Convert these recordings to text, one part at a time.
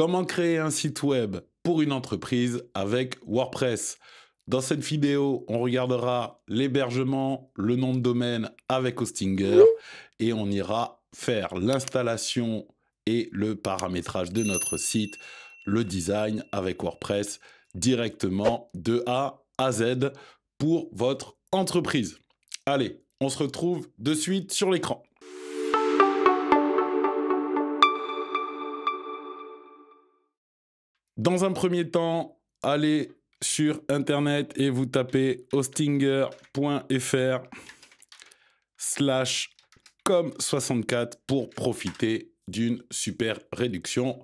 Comment créer un site web pour une entreprise avec WordPress Dans cette vidéo, on regardera l'hébergement, le nom de domaine avec Hostinger mmh. et on ira faire l'installation et le paramétrage de notre site, le design avec WordPress directement de A à Z pour votre entreprise. Allez, on se retrouve de suite sur l'écran. Dans un premier temps, allez sur Internet et vous tapez hostinger.fr slash com64 pour profiter d'une super réduction.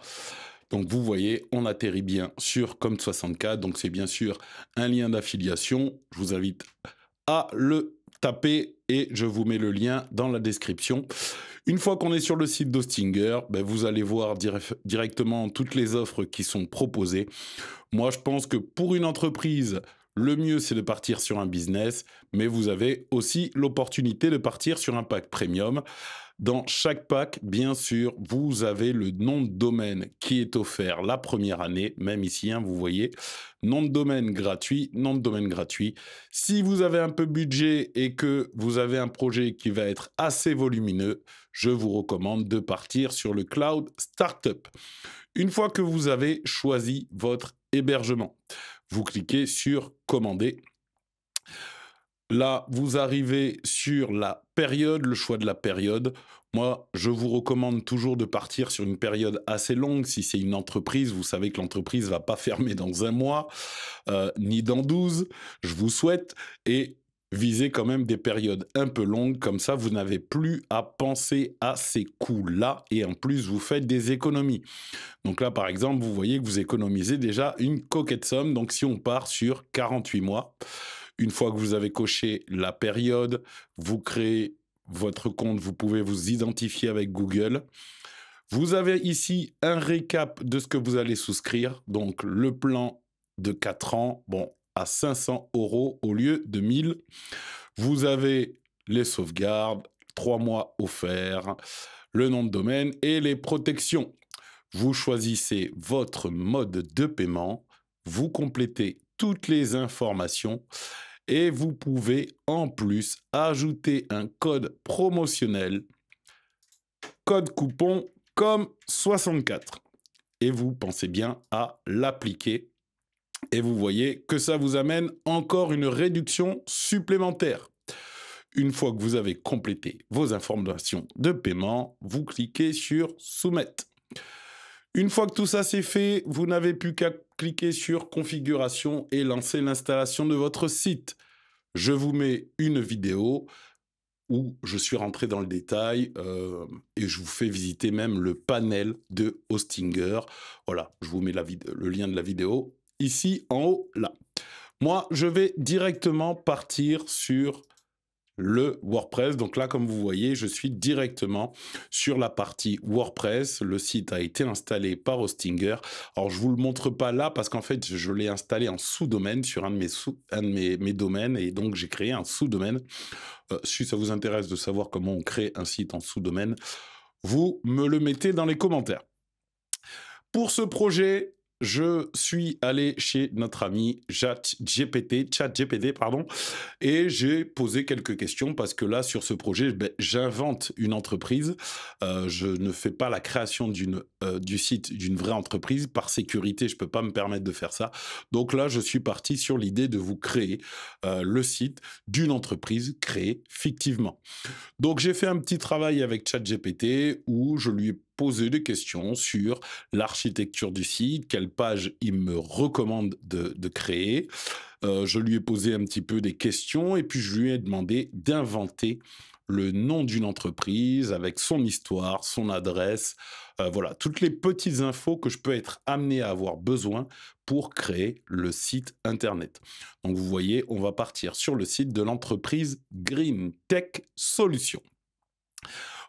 Donc vous voyez, on atterrit bien sur com64, donc c'est bien sûr un lien d'affiliation. Je vous invite à le taper et je vous mets le lien dans la description. Une fois qu'on est sur le site d'Ostinger, ben, vous allez voir directement toutes les offres qui sont proposées. Moi, je pense que pour une entreprise, le mieux, c'est de partir sur un business, mais vous avez aussi l'opportunité de partir sur un pack premium. Dans chaque pack, bien sûr, vous avez le nom de domaine qui est offert la première année, même ici, hein, vous voyez, nom de domaine gratuit, nom de domaine gratuit. Si vous avez un peu budget et que vous avez un projet qui va être assez volumineux, je vous recommande de partir sur le cloud startup. Une fois que vous avez choisi votre hébergement, vous cliquez sur commander Là, vous arrivez sur la période, le choix de la période. Moi, je vous recommande toujours de partir sur une période assez longue. Si c'est une entreprise, vous savez que l'entreprise va pas fermer dans un mois, euh, ni dans 12, je vous souhaite. Et visez quand même des périodes un peu longues, comme ça vous n'avez plus à penser à ces coûts-là et en plus vous faites des économies. Donc là par exemple, vous voyez que vous économisez déjà une coquette somme, donc si on part sur 48 mois, une fois que vous avez coché la période, vous créez votre compte, vous pouvez vous identifier avec Google. Vous avez ici un récap de ce que vous allez souscrire, donc le plan de 4 ans, bon, à 500 euros au lieu de 1000. Vous avez les sauvegardes, 3 mois offerts, le nom de domaine et les protections. Vous choisissez votre mode de paiement, vous complétez toutes les informations et vous pouvez en plus ajouter un code promotionnel, code coupon comme 64. Et vous pensez bien à l'appliquer. Et vous voyez que ça vous amène encore une réduction supplémentaire. Une fois que vous avez complété vos informations de paiement, vous cliquez sur Soumettre. Une fois que tout ça c'est fait, vous n'avez plus qu'à cliquer sur configuration et lancer l'installation de votre site. Je vous mets une vidéo où je suis rentré dans le détail euh, et je vous fais visiter même le panel de Hostinger. Voilà, je vous mets le lien de la vidéo ici en haut, là. Moi, je vais directement partir sur le WordPress. Donc là, comme vous voyez, je suis directement sur la partie WordPress. Le site a été installé par Hostinger. Alors, je vous le montre pas là parce qu'en fait, je l'ai installé en sous-domaine sur un de mes, sous, mes, domaines et donc j'ai créé un sous-domaine. Euh, si ça vous intéresse de savoir comment on crée un site en sous-domaine, vous me le mettez dans les commentaires. Pour ce projet, je suis allé chez notre ami ChatGPT, ChatGPT pardon, et j'ai posé quelques questions parce que là, sur ce projet, ben, j'invente une entreprise. Euh, je ne fais pas la création euh, du site d'une vraie entreprise. Par sécurité, je ne peux pas me permettre de faire ça. Donc là, je suis parti sur l'idée de vous créer euh, le site d'une entreprise créée fictivement. Donc j'ai fait un petit travail avec Chat GPT où je lui ai poser des questions sur l'architecture du site, quelle page il me recommande de, créer. Euh, je lui ai posé un petit peu des questions et puis je lui ai demandé d'inventer le nom d'une entreprise avec son histoire, son adresse, euh, voilà, toutes les petites infos que je peux être amené à avoir besoin pour créer le site internet. Donc vous voyez, on va partir sur le site de l'entreprise Green Tech Solutions.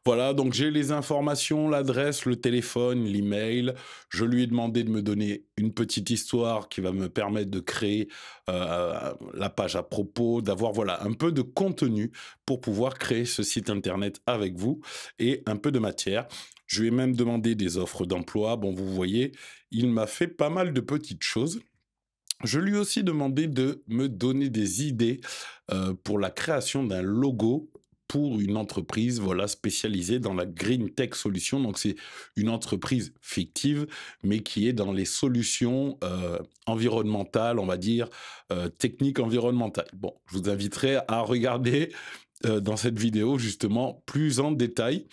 Voilà, donc j'ai les informations, l'adresse, le téléphone, l'email. Je lui ai demandé de me donner une petite histoire qui va me permettre de créer euh, la page à propos, d'avoir voilà un peu de contenu pour pouvoir créer ce site internet avec vous et un peu de matière. Je lui ai même demandé des offres d'emploi. Bon, vous voyez, il m'a fait pas mal de petites choses. Je lui ai aussi demandé de me donner des idées euh, pour la création d'un logo pour une entreprise voilà spécialisée dans la green tech solution. Donc c'est une entreprise fictive, mais qui est dans les solutions euh, environnementales, on va dire euh, techniques environnementales. Bon, je vous inviterai à regarder euh, dans cette vidéo justement plus en détail.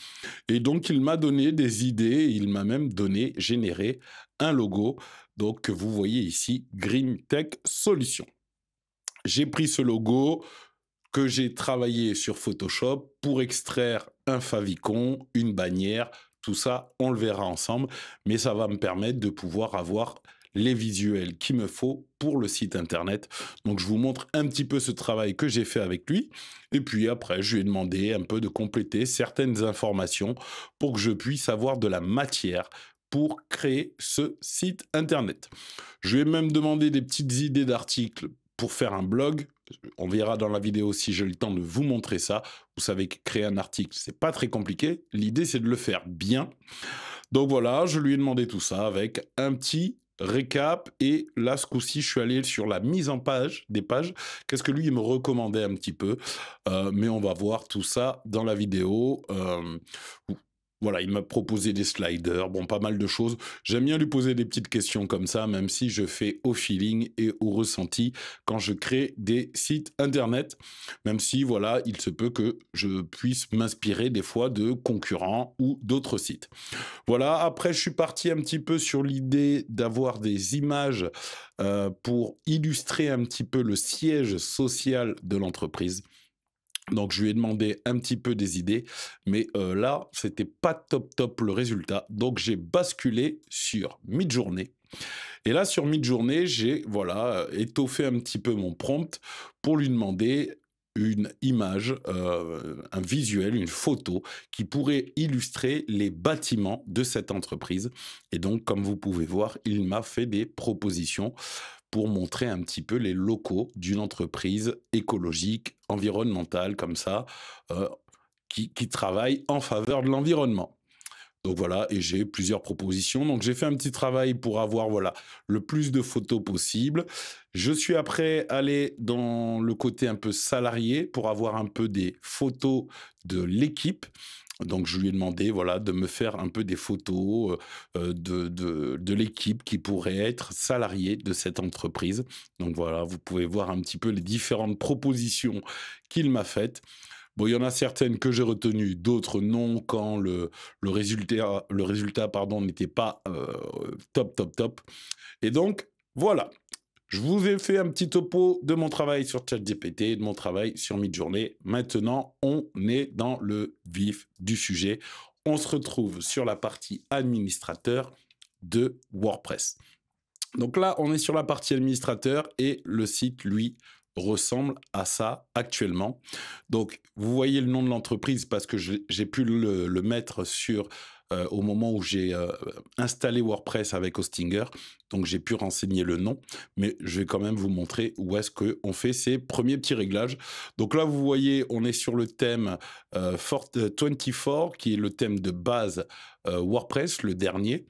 Et donc il m'a donné des idées, il m'a même donné généré un logo. Donc que vous voyez ici, Green Tech Solution. J'ai pris ce logo, que j'ai travaillé sur Photoshop pour extraire un favicon, une bannière, tout ça, on le verra ensemble, mais ça va me permettre de pouvoir avoir les visuels qu'il me faut pour le site internet. Donc je vous montre un petit peu ce travail que j'ai fait avec lui. Et puis après, je lui ai demandé un peu de compléter certaines informations pour que je puisse avoir de la matière pour créer ce site internet. Je lui ai même demandé des petites idées d'articles pour faire un blog on verra dans la vidéo si j'ai le temps de vous montrer ça. Vous savez que créer un article, c'est pas très compliqué. L'idée, c'est de le faire bien. Donc voilà, je lui ai demandé tout ça avec un petit récap. Et là, ce coup-ci, je suis allé sur la mise en page des pages. Qu'est-ce que lui, il me recommandait un petit peu. Euh, mais on va voir tout ça dans la vidéo. Euh, voilà, il m'a proposé des sliders, bon, pas mal de choses. J'aime bien lui poser des petites questions comme ça, même si je fais au feeling et au ressenti quand je crée des sites internet. Même si, voilà, il se peut que je puisse m'inspirer des fois de concurrents ou d'autres sites. Voilà, après, je suis parti un petit peu sur l'idée d'avoir des images euh, pour illustrer un petit peu le siège social de l'entreprise. Donc je lui ai demandé un petit peu des idées, mais euh, là, c'était pas top top le résultat. Donc j'ai basculé sur mid-journée. Et là, sur mid-journée, j'ai voilà euh, étoffé un petit peu mon prompt pour lui demander une image, euh, un visuel, une photo qui pourrait illustrer les bâtiments de cette entreprise. Et donc, comme vous pouvez voir, il m'a fait des propositions pour montrer un petit peu les locaux d'une entreprise écologique, environnementale, comme ça, euh, qui, travaille en faveur de l'environnement. Donc voilà, et j'ai plusieurs propositions. Donc j'ai fait un petit travail pour avoir voilà le plus de photos possible. Je suis après allé dans le côté un peu salarié pour avoir un peu des photos de l'équipe. Donc je lui ai demandé voilà de me faire un peu des photos euh, euh, de, l'équipe qui pourrait être salariée de cette entreprise. Donc voilà, vous pouvez voir un petit peu les différentes propositions qu'il m'a faites. Bon, il y en a certaines que j'ai retenues, d'autres non, quand le, le résultat, pardon, n'était pas euh, top, top, top. Et donc, voilà, je vous ai fait un petit topo de mon travail sur ChatGPT, de mon travail sur Midjourney. Maintenant, on est dans le vif du sujet. On se retrouve sur la partie administrateur de WordPress. Donc là, on est sur la partie administrateur et le site, lui, ressemble à ça actuellement. Donc, vous voyez le nom de l'entreprise parce que j'ai pu le, le, mettre sur euh, au moment où j'ai euh, installé WordPress avec Hostinger. Donc j'ai pu renseigner le nom, mais je vais quand même vous montrer où est-ce qu'on fait ces premiers petits réglages. Donc là, vous voyez, on est sur le thème 24, euh, qui est le thème de base WordPress, le dernier.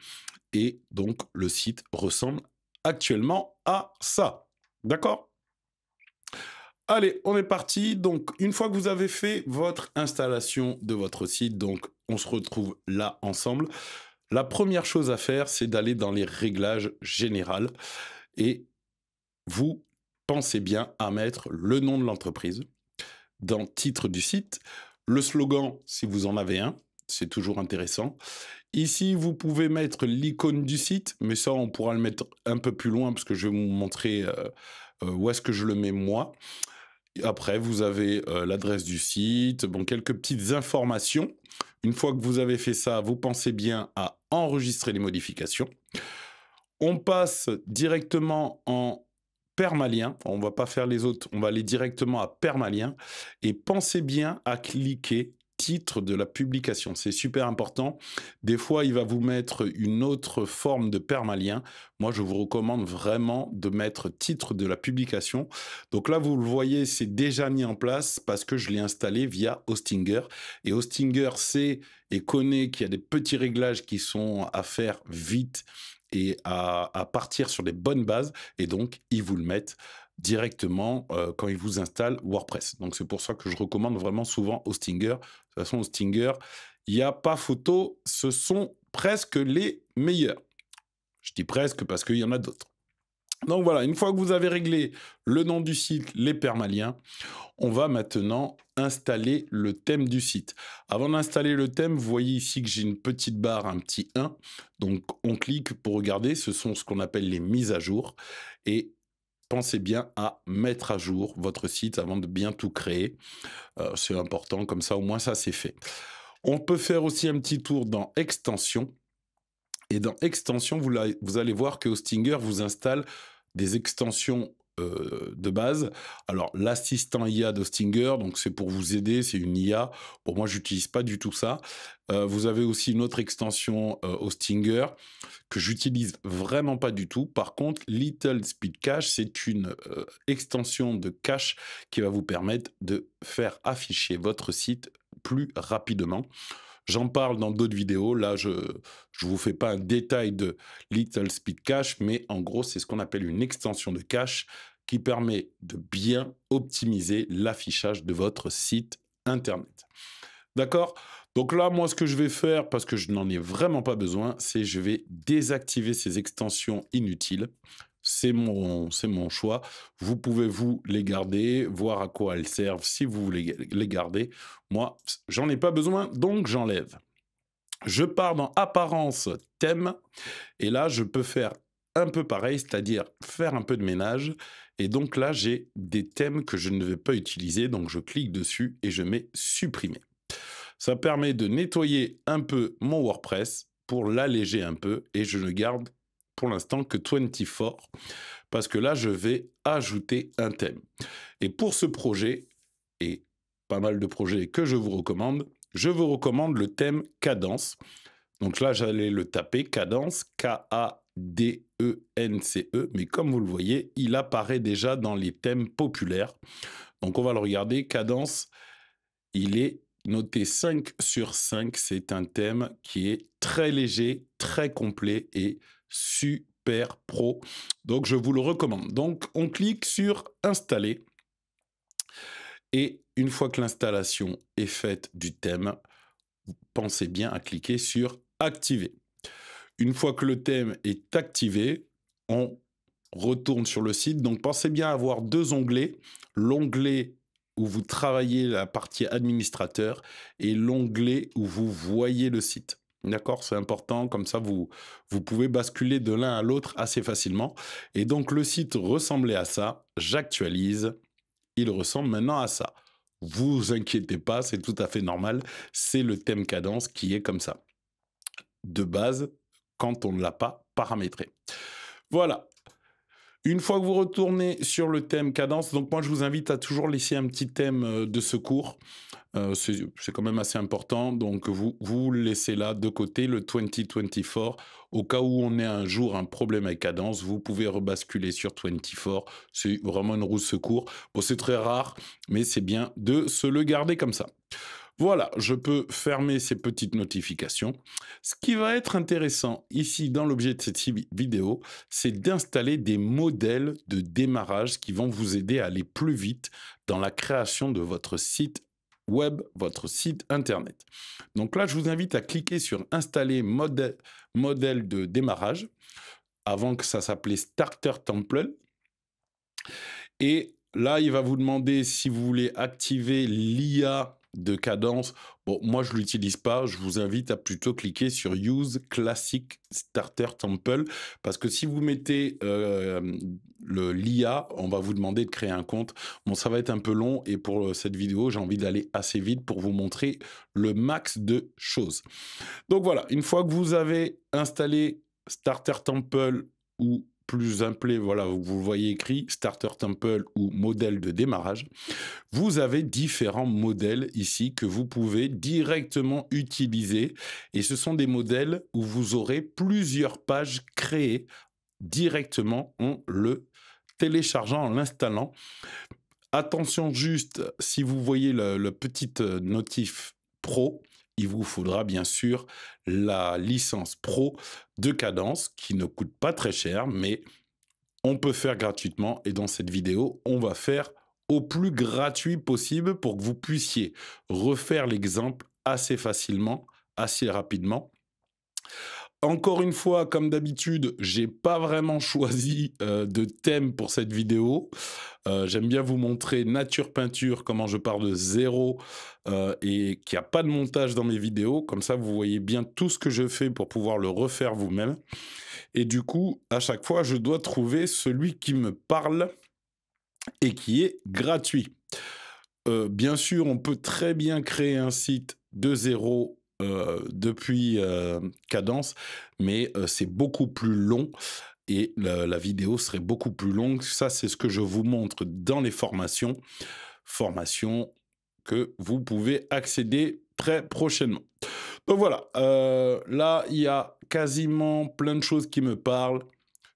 Et donc le site ressemble actuellement à ça. D'accord Allez, on est parti. Donc, une fois que vous avez fait votre installation de votre site, donc on se retrouve là ensemble. La première chose à faire, c'est d'aller dans les réglages général et vous pensez bien à mettre le nom de l'entreprise dans titre du site, le slogan si vous en avez un, c'est toujours intéressant. Ici, vous pouvez mettre l'icône du site, mais ça, on pourra le mettre un peu plus loin parce que je vais vous montrer euh, euh, où est-ce que je le mets moi. Après, vous avez euh, l'adresse du site, bon, quelques petites informations. Une fois que vous avez fait ça, vous pensez bien à enregistrer les modifications. On passe directement en permalien. On ne va pas faire les autres, on va aller directement à permalien. Et pensez bien à cliquer titre de la publication. C'est super important. Des fois, il va vous mettre une autre forme de permalien. Moi, je vous recommande vraiment de mettre titre de la publication. Donc là, vous le voyez, c'est déjà mis en place parce que je l'ai installé via Hostinger. Et Hostinger sait et connaît qu'il y a des petits réglages qui sont à faire vite et à, partir sur des bonnes bases. Et donc, ils vous le mettent directement euh, quand il vous installe WordPress. Donc c'est pour ça que je recommande vraiment souvent Hostinger. De toute façon, Hostinger, il n'y a pas photo, ce sont presque les meilleurs. Je dis presque parce qu'il y en a d'autres. Donc voilà, une fois que vous avez réglé le nom du site, les permaliens, on va maintenant installer le thème du site. Avant d'installer le thème, vous voyez ici que j'ai une petite barre, un petit 1. Donc on clique pour regarder, ce sont ce qu'on appelle les mises à jour. Et pensez bien à mettre à jour votre site avant de bien tout créer. Euh, c'est important, comme ça au moins ça c'est fait. On peut faire aussi un petit tour dans Extension. Et dans Extension, vous, vous allez voir que Hostinger vous installe des extensions euh, de base. Alors, l'assistant IA de Stinger, donc c'est pour vous aider, c'est une IA. Pour moi, j'utilise pas du tout ça. Euh, vous avez aussi une autre extension euh, au Stinger que j'utilise vraiment pas du tout. Par contre, Little Speed Cache, c'est une euh, extension de cache qui va vous permettre de faire afficher votre site plus rapidement. J'en parle dans d'autres vidéos. Là, je ne vous fais pas un détail de Little Speed Cache, mais en gros, c'est ce qu'on appelle une extension de cache qui permet de bien optimiser l'affichage de votre site Internet. D'accord Donc là, moi, ce que je vais faire, parce que je n'en ai vraiment pas besoin, c'est je vais désactiver ces extensions inutiles c'est mon, mon choix. Vous pouvez vous les garder, voir à quoi elles servent si vous voulez les garder. Moi, j'en ai pas besoin, donc j'enlève. Je pars dans apparence thème, et là, je peux faire un peu pareil, c'est-à-dire faire un peu de ménage. Et donc là, j'ai des thèmes que je ne vais pas utiliser, donc je clique dessus et je mets supprimer. Ça permet de nettoyer un peu mon WordPress pour l'alléger un peu et je ne garde pour l'instant que 24 parce que là, je vais ajouter un thème. Et pour ce projet, et pas mal de projets que je vous recommande, je vous recommande le thème cadence. Donc là, j'allais le taper, cadence, K-A-D-E-N-C-E, e, mais comme vous le voyez, il apparaît déjà dans les thèmes populaires. Donc on va le regarder, cadence, il est noté 5 sur 5, c'est un thème qui est très léger, très complet et super pro. Donc je vous le recommande. Donc on clique sur installer. Et une fois que l'installation est faite du thème, pensez bien à cliquer sur activer. Une fois que le thème est activé, on retourne sur le site. Donc pensez bien à avoir deux onglets, l'onglet où vous travaillez la partie administrateur et l'onglet où vous voyez le site. D'accord, c'est important, comme ça vous, vous pouvez basculer de l'un à l'autre assez facilement. Et donc le site ressemblait à ça, j'actualise, il ressemble maintenant à ça. Vous inquiétez pas, c'est tout à fait normal, c'est le thème cadence qui est comme ça. De base, quand on ne l'a pas paramétré. Voilà, une fois que vous retournez sur le thème cadence, donc moi je vous invite à toujours laisser un petit thème euh, de secours. Euh, c'est quand même assez important, donc vous, vous laissez là de côté le 2024. Au cas où on ait un jour un problème avec cadence, vous pouvez rebasculer sur 24. C'est vraiment une roue secours. Bon, c'est très rare, mais c'est bien de se le garder comme ça. Voilà, je peux fermer ces petites notifications. Ce qui va être intéressant ici dans l'objet de cette vidéo, c'est d'installer des modèles de démarrage qui vont vous aider à aller plus vite dans la création de votre site web, votre site internet. Donc là, je vous invite à cliquer sur installer modèle de démarrage avant que ça s'appelait Starter Template. Et là, il va vous demander si vous voulez activer l'IA de cadence. Bon, moi, je l'utilise pas. Je vous invite à plutôt cliquer sur Use Classic Starter Temple parce que si vous mettez euh, le l'IA, on va vous demander de créer un compte. Bon, ça va être un peu long et pour euh, cette vidéo, j'ai envie d'aller assez vite pour vous montrer le max de choses. Donc voilà, une fois que vous avez installé Starter Temple ou plus appelé, voilà, vous le voyez écrit, Starter Temple ou modèle de démarrage, vous avez différents modèles ici que vous pouvez directement utiliser. Et ce sont des modèles où vous aurez plusieurs pages créées directement en le téléchargeant, en l'installant. Attention juste, si vous voyez le, le petit euh, notif pro, il vous faudra bien sûr la licence pro de Cadence qui ne coûte pas très cher, mais on peut faire gratuitement. Et dans cette vidéo, on va faire au plus gratuit possible pour que vous puissiez refaire l'exemple assez facilement, assez rapidement. Encore une fois, comme d'habitude, j'ai pas vraiment choisi euh, de thème pour cette vidéo. Euh, j'aime bien vous montrer nature peinture, comment je pars de zéro euh, et qu'il n'y a pas de montage dans mes vidéos. Comme ça, vous voyez bien tout ce que je fais pour pouvoir le refaire vous-même. Et du coup, à chaque fois, je dois trouver celui qui me parle et qui est gratuit. bien sûr, on peut très bien créer un site de zéro euh, depuis euh, Cadence, mais euh, c'est beaucoup plus long et la, vidéo serait beaucoup plus longue. Ça, c'est ce que je vous montre dans les formations. Formations que vous pouvez accéder très prochainement. Donc voilà, là, il y a quasiment plein de choses qui me parlent.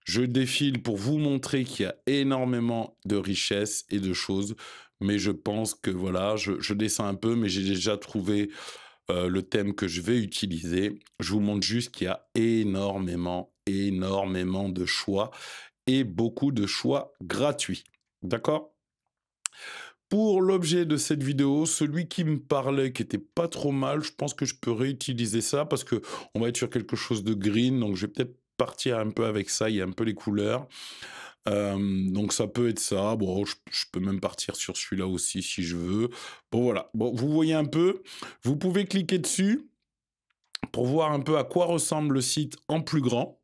Je défile pour vous montrer qu'il y a énormément de richesses et de choses. Mais je pense que voilà, je, je descends un peu, mais j'ai déjà trouvé euh, le thème que je vais utiliser. Je vous montre juste qu'il y a énormément, énormément de choix et beaucoup de choix gratuits. D'accord pour l'objet de cette vidéo, celui qui me parlait, qui était pas trop mal, je pense que je peux réutiliser ça parce qu'on va être sur quelque chose de green, donc je vais peut-être partir un peu avec ça, il y a un peu les couleurs donc ça peut être ça. Bon, je, peux même partir sur celui-là aussi si je veux. Bon, voilà. Bon, vous voyez un peu. Vous pouvez cliquer dessus pour voir un peu à quoi ressemble le site en plus grand.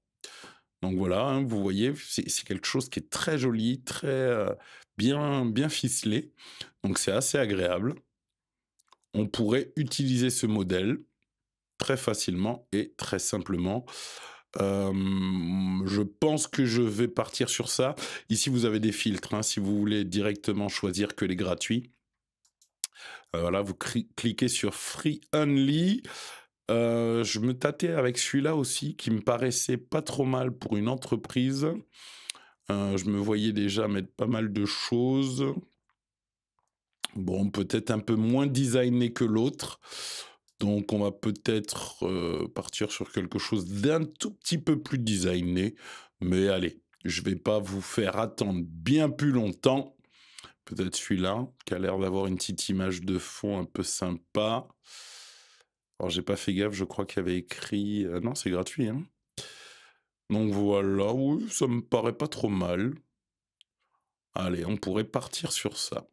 Donc voilà, hein, vous voyez, c'est quelque chose qui est très joli, très euh, bien, bien ficelé. Donc c'est assez agréable. On pourrait utiliser ce modèle très facilement et très simplement. Euh, je pense que je vais partir sur ça. Ici, vous avez des filtres. Hein. si vous voulez directement choisir que les gratuits, euh, voilà, vous cliquez sur Free Only. Euh, je me tâtais avec celui-là aussi, qui me paraissait pas trop mal pour une entreprise. je me voyais déjà mettre pas mal de choses. Bon, peut-être un peu moins designé que l'autre. Donc on va peut-être euh, partir sur quelque chose d'un tout petit peu plus designé. Mais allez, je vais pas vous faire attendre bien plus longtemps. Peut-être celui-là, qui a l'air d'avoir une petite image de fond un peu sympa. Alors j'ai pas fait gaffe, je crois qu'il y avait écrit... Euh, non, c'est gratuit. Hein. Donc voilà, oui, ça me paraît pas trop mal. Allez, on pourrait partir sur ça.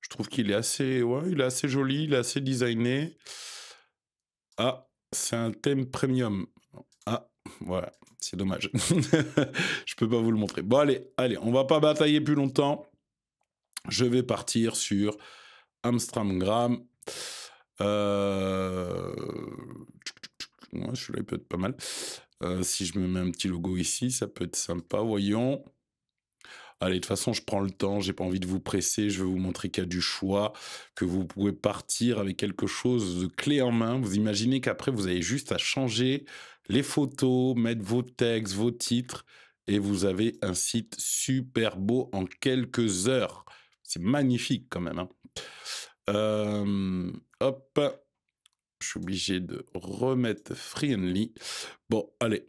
Je trouve qu'il est assez, ouais, il est assez joli, il est assez designé. Ah, c'est un thème premium. Ah, voilà, c'est dommage. je peux pas vous le montrer. Bon, allez, allez, on va pas batailler plus longtemps. Je vais partir sur Amstramgram. Euh... celui-là peut être pas mal. Euh, si je me mets un petit logo ici, ça peut être sympa. Voyons allez, de toute façon, je prends le temps, j'ai pas envie de vous presser, je vais vous montrer qu'il y a du choix, que vous pouvez partir avec quelque chose de clé en main. Vous imaginez qu'après, vous avez juste à changer les photos, mettre vos textes, vos titres, et vous avez un site super beau en quelques heures. C'est magnifique quand même. Hein. Euh, hop, je suis obligé de remettre Friendly. Bon, allez,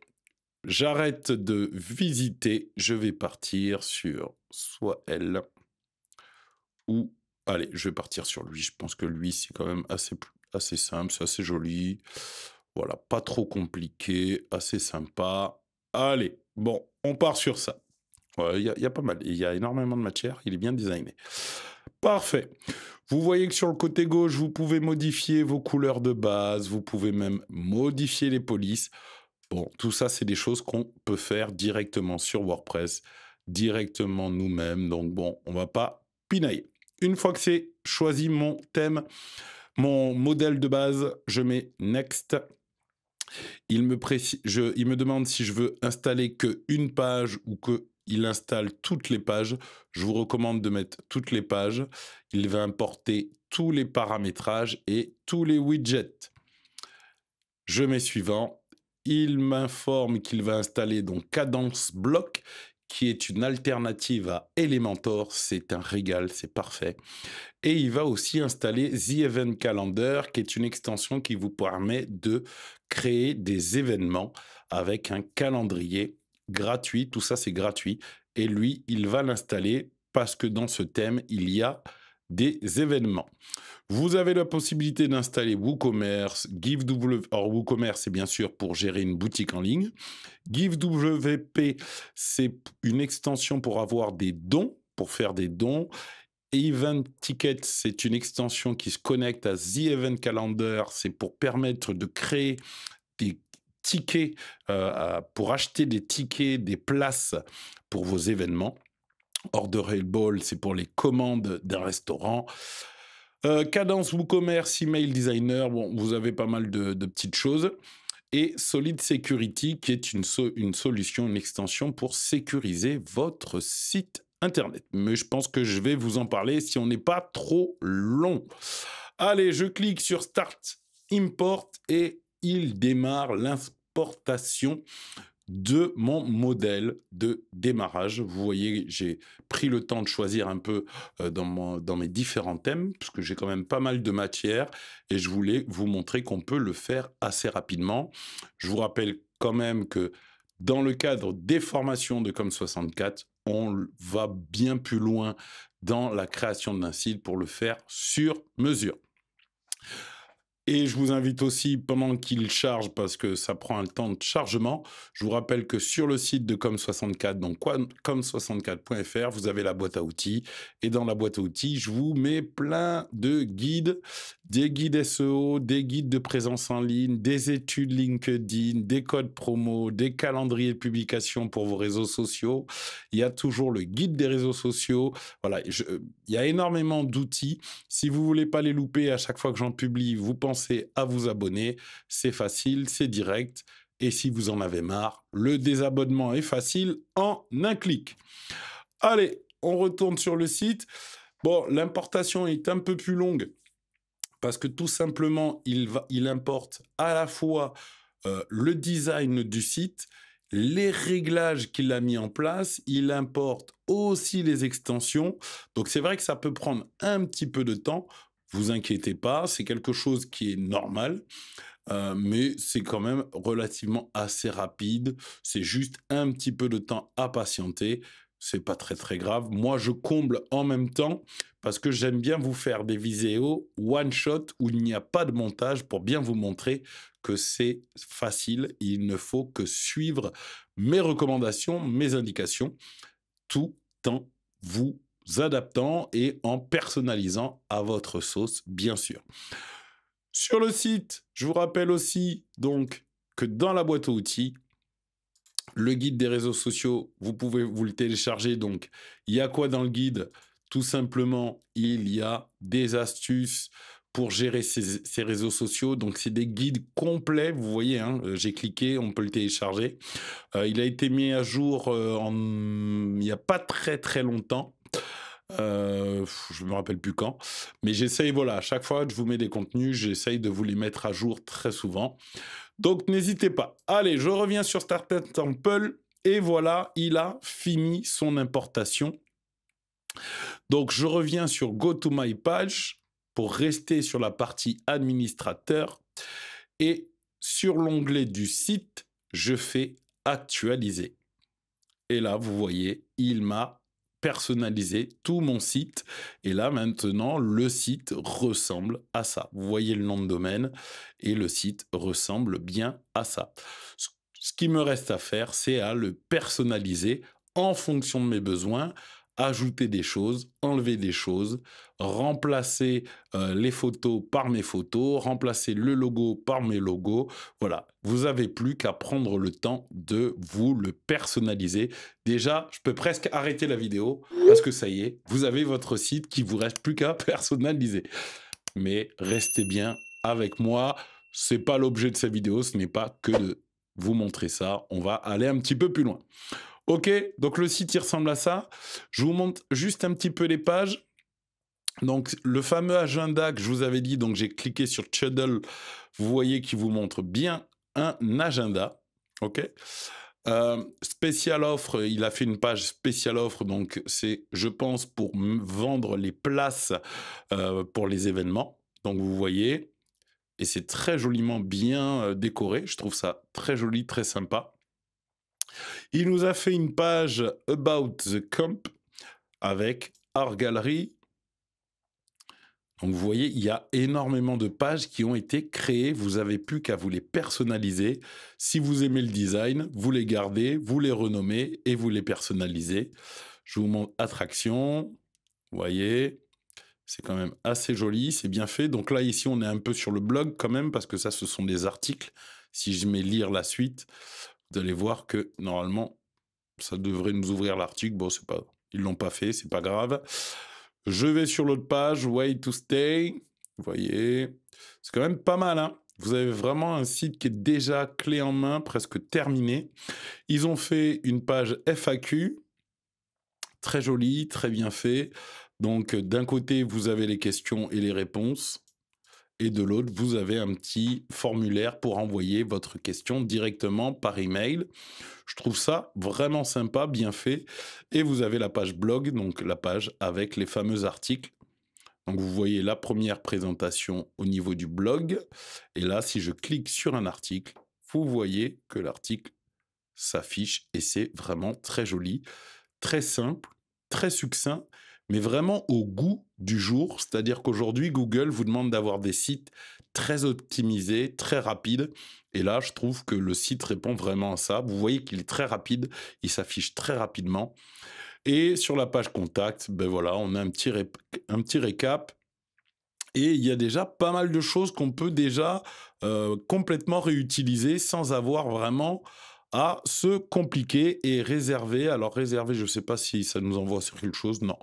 J'arrête de visiter, je vais partir sur soit elle ou... Allez, je vais partir sur lui. Je pense que lui, c'est quand même assez, assez simple, c'est assez joli. Voilà, pas trop compliqué, assez sympa. Allez, bon, on part sur ça. Il y, a pas mal, il y a énormément de matière, il est bien designé. Parfait. Vous voyez que sur le côté gauche, vous pouvez modifier vos couleurs de base, vous pouvez même modifier les polices. Bon, tout ça, c'est des choses qu'on peut faire directement sur WordPress, directement nous-mêmes. Donc bon, on ne va pas pinailler. Une fois que c'est choisi mon thème, mon modèle de base, je mets Next. Il me, il me demande si je veux installer qu'une page ou qu'il installe toutes les pages. Je vous recommande de mettre toutes les pages. Il va importer tous les paramétrages et tous les widgets. Je mets suivant. Il m'informe qu'il va installer donc Cadence Block, qui est une alternative à Elementor. C'est un régal, c'est parfait. Et il va aussi installer The Event Calendar, qui est une extension qui vous permet de créer des événements avec un calendrier gratuit. Tout ça, c'est gratuit. Et lui, il va l'installer parce que dans ce thème, il y a des événements. Vous avez la possibilité d'installer WooCommerce, GiveW, or WooCommerce c'est bien sûr pour gérer une boutique en ligne. GiveWP c'est une extension pour avoir des dons, pour faire des dons. Event Ticket, c'est une extension qui se connecte à The Event Calendar. C'est pour permettre de créer des tickets, euh, pour acheter des tickets, des places pour vos événements. Order ball c'est pour les commandes d'un restaurant. Euh, Cadence WooCommerce, email designer, bon, vous avez pas mal de, petites choses. Et Solid Security, qui est une, solution, une extension pour sécuriser votre site Internet. Mais je pense que je vais vous en parler si on n'est pas trop long. Allez, je clique sur Start Import et il démarre l'importation de mon modèle de démarrage. Vous voyez, j'ai pris le temps de choisir un peu dans, mes différents thèmes, parce que j'ai quand même pas mal de matière, et je voulais vous montrer qu'on peut le faire assez rapidement. Je vous rappelle quand même que dans le cadre des formations de Com64, on va bien plus loin dans la création d'un site pour le faire sur mesure. Et je vous invite aussi, pendant qu'il charge, parce que ça prend un temps de chargement, je vous rappelle que sur le site de Com64, donc com64.fr, vous avez la boîte à outils. Et dans la boîte à outils, je vous mets plein de guides, des guides SEO, des guides de présence en ligne, des études LinkedIn, des codes promo, des calendriers de publication pour vos réseaux sociaux. Il y a toujours le guide des réseaux sociaux. Voilà, euh, il y a énormément d'outils. Si vous voulez pas les louper à chaque fois que j'en publie, vous pensez pensez à vous abonner. C'est facile, c'est direct. Et si vous en avez marre, le désabonnement est facile en un clic. Allez, on retourne sur le site. Bon, l'importation est un peu plus longue parce que tout simplement, il, va, il importe à la fois euh, le design du site, les réglages qu'il a mis en place, il importe aussi les extensions. Donc c'est vrai que ça peut prendre un petit peu de temps vous inquiétez pas, c'est quelque chose qui est normal, euh, mais c'est quand même relativement assez rapide. C'est juste un petit peu de temps à patienter. C'est pas très très grave. Moi, je comble en même temps parce que j'aime bien vous faire des vidéos one shot où il n'y a pas de montage pour bien vous montrer que c'est facile. Il ne faut que suivre mes recommandations, mes indications, tout en vous adaptant et en personnalisant à votre sauce, bien sûr. Sur le site, je vous rappelle aussi donc que dans la boîte aux outils, le guide des réseaux sociaux, vous pouvez vous le télécharger. Donc, il y a quoi dans le guide Tout simplement, il y a des astuces pour gérer ses, réseaux sociaux. Donc, c'est des guides complets. Vous voyez, hein, euh, j'ai cliqué, on peut le télécharger. Euh, il a été mis à jour euh, en... il n'y a pas très très longtemps. Euh, je me rappelle plus quand, mais j'essaye, voilà, à chaque fois que je vous mets des contenus, j'essaye de vous les mettre à jour très souvent. Donc n'hésitez pas. Allez, je reviens sur Startup Temple, et voilà, il a fini son importation. Donc je reviens sur Go to My Page pour rester sur la partie administrateur, et sur l'onglet du site, je fais actualiser. Et là, vous voyez, il m'a personnaliser tout mon site. Et là, maintenant, le site ressemble à ça. Vous voyez le nom de domaine et le site ressemble bien à ça. Ce qui me reste à faire, c'est à le personnaliser en fonction de mes besoins, ajouter des choses, enlever des choses, remplacer euh, les photos par mes photos, remplacer le logo par mes logos. Voilà, vous avez plus qu'à prendre le temps de vous le personnaliser. Déjà, je peux presque arrêter la vidéo parce que ça y est, vous avez votre site qui vous reste plus qu'à personnaliser. Mais restez bien avec moi. C'est pas l'objet de cette vidéo, ce n'est pas que de vous montrer ça. On va aller un petit peu plus loin. Ok, donc le site il ressemble à ça. Je vous montre juste un petit peu les pages. Donc le fameux agenda que je vous avais dit, donc j'ai cliqué sur Chuddle, vous voyez qu'il vous montre bien un agenda. Ok euh, spécial offre, il a fait une page spécial offre, donc c'est, je pense, pour vendre les places euh, pour les événements. Donc vous voyez, et c'est très joliment bien euh, décoré. Je trouve ça très joli, très sympa. Il nous a fait une page About the Camp avec Art Gallery. Donc vous voyez, il y a énormément de pages qui ont été créées. Vous avez plus qu'à vous les personnaliser. Si vous aimez le design, vous les gardez, vous les renommez et vous les personnalisez. Je vous montre attraction. Vous voyez, c'est quand même assez joli, c'est bien fait. Donc là, ici, on est un peu sur le blog quand même, parce que ça, ce sont des articles. Si je mets lire la suite, vous allez voir que normalement, ça devrait nous ouvrir l'article. Bon, c'est pas, ils l'ont pas fait, c'est pas grave. Je vais sur l'autre page, Way to Stay. Vous voyez, c'est quand même pas mal. Hein. vous avez vraiment un site qui est déjà clé en main, presque terminé. Ils ont fait une page FAQ, très jolie, très bien fait. Donc d'un côté, vous avez les questions et les réponses et de l'autre, vous avez un petit formulaire pour envoyer votre question directement par email. Je trouve ça vraiment sympa, bien fait. Et vous avez la page blog, donc la page avec les fameux articles. Donc vous voyez la première présentation au niveau du blog. Et là, si je clique sur un article, vous voyez que l'article s'affiche et c'est vraiment très joli, très simple, très succinct mais vraiment au goût du jour. C'est-à-dire qu'aujourd'hui, Google vous demande d'avoir des sites très optimisés, très rapides. Et là, je trouve que le site répond vraiment à ça. Vous voyez qu'il est très rapide, il s'affiche très rapidement. Et sur la page contact, ben voilà, on a un petit, un petit récap. Et il y a déjà pas mal de choses qu'on peut déjà euh, complètement réutiliser sans avoir vraiment à se compliquer et réserver. Alors réserver, je ne sais pas si ça nous envoie sur quelque chose, non.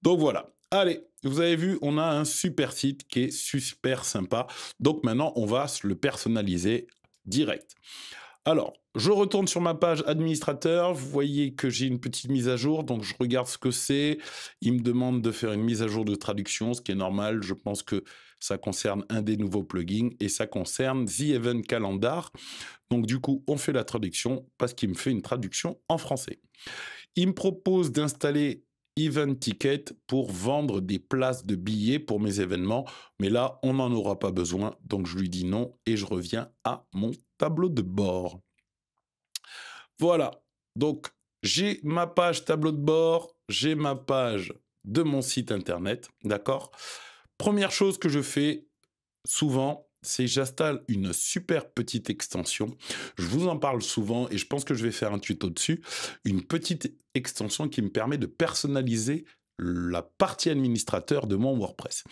Donc voilà. Allez, vous avez vu, on a un super site qui est super sympa. Donc maintenant, on va le personnaliser direct. Alors, je retourne sur ma page administrateur. Vous voyez que j'ai une petite mise à jour, donc je regarde ce que c'est. Il me demande de faire une mise à jour de traduction, ce qui est normal. Je pense que ça concerne un des nouveaux plugins et ça concerne The Event Calendar. Donc du coup, on fait la traduction parce qu'il me fait une traduction en français. Il me propose d'installer Event Ticket pour vendre des places de billets pour mes événements, mais là, on n'en aura pas besoin, donc je lui dis non et je reviens à mon tableau de bord. Voilà, donc j'ai ma page tableau de bord, j'ai ma page de mon site internet, d'accord Première chose que je fais souvent, c'est j'installe une super petite extension. Je vous en parle souvent et je pense que je vais faire un tuto dessus. Une petite extension qui me permet de personnaliser la partie administrateur de mon WordPress.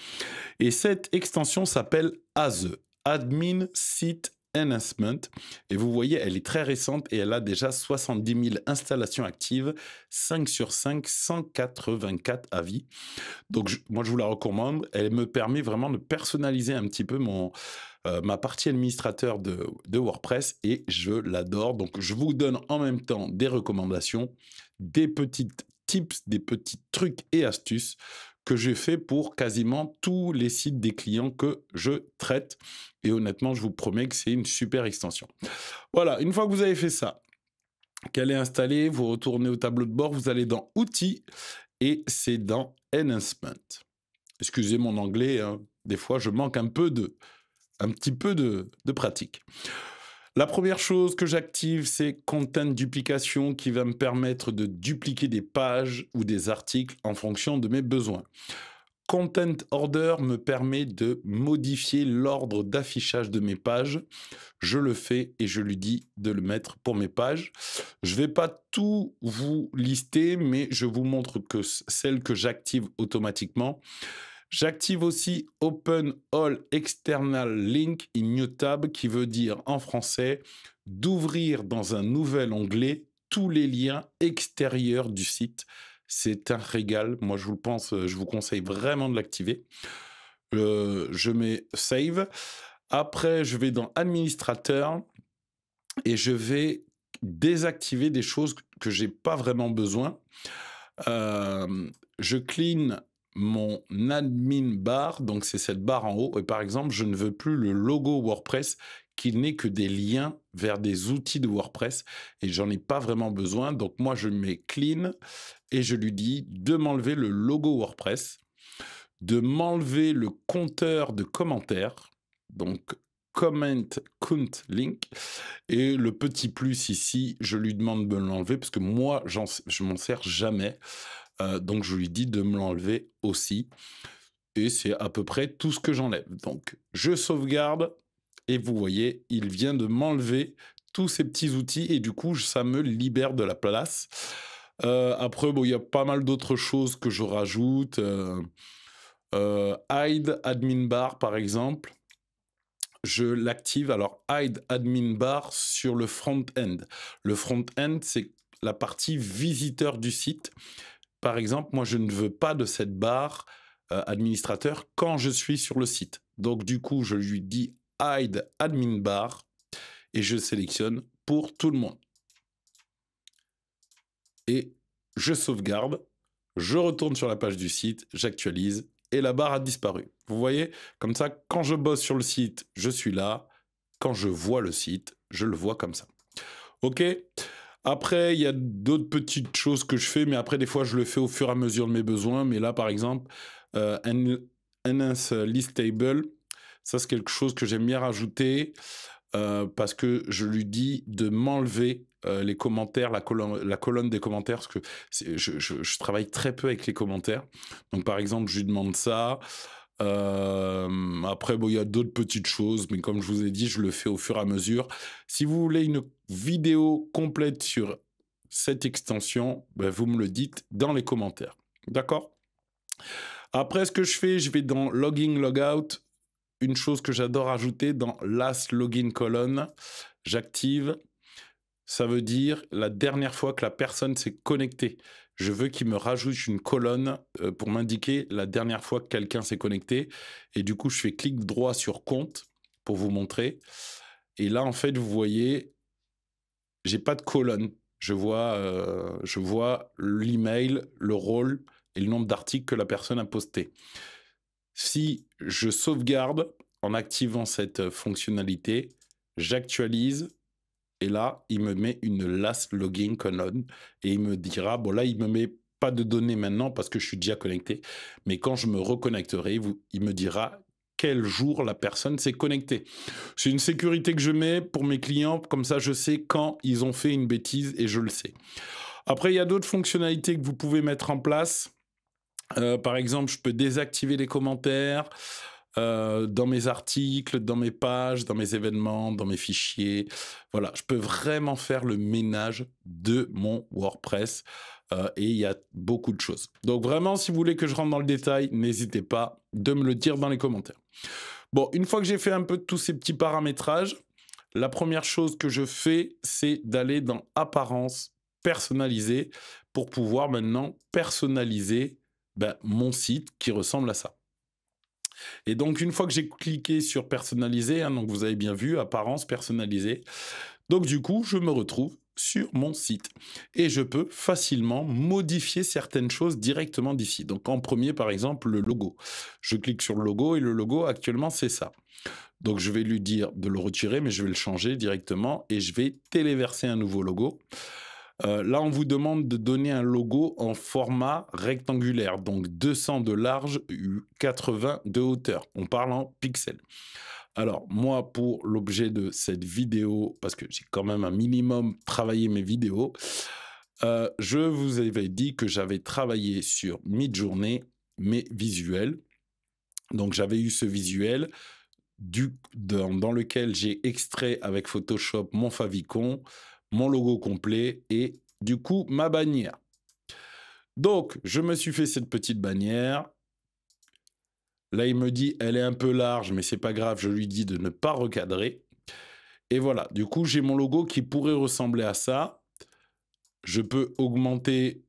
Et cette extension s'appelle Aze Admin Site Enhancement. Et vous voyez, elle est très récente et elle a déjà 70 000 installations actives, 5 sur 5, 184 avis. Donc moi, je vous la recommande. Elle me permet vraiment de personnaliser un petit peu mon, euh, ma partie administrateur de, de WordPress et je l'adore. Donc je vous donne en même temps des recommandations, des petites tips, des petits trucs et astuces que j'ai fait pour quasiment tous les sites des clients que je traite. Et honnêtement, je vous promets que c'est une super extension. Voilà, une fois que vous avez fait ça, qu'elle est installée, vous retournez au tableau de bord, vous allez dans Outils et c'est dans Enhancement. Excusez mon anglais, hein, des fois je manque un peu de, un petit peu de, de pratique. La première chose que j'active, c'est Content Duplication qui va me permettre de dupliquer des pages ou des articles en fonction de mes besoins. Content Order me permet de modifier l'ordre d'affichage de mes pages. Je le fais et je lui dis de le mettre pour mes pages. Je ne vais pas tout vous lister, mais je vous montre que celles que j'active automatiquement. J'active aussi Open All External Link in New Tab qui veut dire en français d'ouvrir dans un nouvel onglet tous les liens extérieurs du site. C'est un régal. Moi, je vous le pense, euh, je vous conseille vraiment de l'activer. Euh, je mets Save. Après, je vais dans Administrateur et je vais désactiver des choses que je n'ai pas vraiment besoin. Euh, je clean mon admin bar, donc c'est cette barre en haut, et par exemple, je ne veux plus le logo WordPress qui n'est que des liens vers des outils de WordPress, et j'en ai pas vraiment besoin, donc moi je mets clean, et je lui dis de m'enlever le logo WordPress, de m'enlever le compteur de commentaires, donc comment count link, et le petit plus ici, je lui demande de l'enlever, parce que moi je m'en sers jamais, euh, donc je lui dis de me l'enlever aussi. Et c'est à peu près tout ce que j'enlève. Donc je sauvegarde et vous voyez, il vient de m'enlever tous ces petits outils et du coup ça me libère de la place. Euh, après, bon, il y a pas mal d'autres choses que je rajoute. Euh, hide admin bar, par exemple. Je l'active. Alors, hide admin bar sur le front-end. Le front-end, c'est la partie visiteur du site par exemple, moi, je ne veux pas de cette barre euh, administrateur quand je suis sur le site. Donc, du coup, je lui dis hide admin bar et je sélectionne pour tout le monde. Et je sauvegarde, je retourne sur la page du site, j'actualise et la barre a disparu. Vous voyez, comme ça, quand je bosse sur le site, je suis là. Quand je vois le site, je le vois comme ça. OK après, il y a d'autres petites choses que je fais, mais après, des fois, je le fais au fur et à mesure de mes besoins. Mais là, par exemple, euh, List Table, ça, c'est quelque chose que j'aime bien rajouter euh, parce que je lui dis de m'enlever euh, les commentaires, la colonne, la colonne des commentaires, parce que je, je, travaille très peu avec les commentaires. Donc, par exemple, je lui demande ça. Euh, après, bon, il y a d'autres petites choses, mais comme je vous ai dit, je le fais au fur et à mesure. Si vous voulez une vidéo complète sur cette extension, ben, vous me le dites dans les commentaires. D'accord Après, ce que je fais, je vais dans Login, Logout. Une chose que j'adore ajouter dans Last Login Colonne, j'active ça veut dire la dernière fois que la personne s'est connectée je veux qu'il me rajoute une colonne euh, pour m'indiquer la dernière fois que quelqu'un s'est connecté. Et du coup, je fais clic droit sur compte pour vous montrer. Et là, en fait, vous voyez, j'ai pas de colonne. Je vois, euh, je vois l'email, le rôle et le nombre d'articles que la personne a posté. Si je sauvegarde en activant cette euh, fonctionnalité, j'actualise et là, il me met une last login colonne et il me dira, bon là, il me met pas de données maintenant parce que je suis déjà connecté, mais quand je me reconnecterai, il me dira quel jour la personne s'est connectée. C'est une sécurité que je mets pour mes clients, comme ça je sais quand ils ont fait une bêtise et je le sais. Après, il y a d'autres fonctionnalités que vous pouvez mettre en place. Euh, par exemple, je peux désactiver les commentaires. Euh, dans mes articles, dans mes pages, dans mes événements, dans mes fichiers. Voilà, je peux vraiment faire le ménage de mon WordPress euh, et il y a beaucoup de choses. Donc vraiment, si vous voulez que je rentre dans le détail, n'hésitez pas de me le dire dans les commentaires. Bon, une fois que j'ai fait un peu de tous ces petits paramétrages, la première chose que je fais, c'est d'aller dans Apparence, personnalisée pour pouvoir maintenant personnaliser ben, mon site qui ressemble à ça. Et donc, une fois que j'ai cliqué sur personnaliser, hein, donc vous avez bien vu, apparence personnalisée, donc du coup, je me retrouve sur mon site et je peux facilement modifier certaines choses directement d'ici. Donc en premier, par exemple, le logo. Je clique sur le logo et le logo actuellement, c'est ça. Donc je vais lui dire de le retirer, mais je vais le changer directement et je vais téléverser un nouveau logo. Euh, là, on vous demande de donner un logo en format rectangulaire, donc 200 de large, 80 de hauteur. On parle en pixels. Alors, moi, pour l'objet de cette vidéo, parce que j'ai quand même un minimum travaillé mes vidéos, euh, je vous avais dit que j'avais travaillé sur mid-journée mes visuels. Donc, j'avais eu ce visuel dans lequel j'ai extrait avec Photoshop mon favicon, mon logo complet et du coup ma bannière. Donc, je me suis fait cette petite bannière. Là, il me dit, elle est un peu large, mais c'est pas grave, je lui dis de ne pas recadrer. Et voilà, du coup, j'ai mon logo qui pourrait ressembler à ça. Je peux augmenter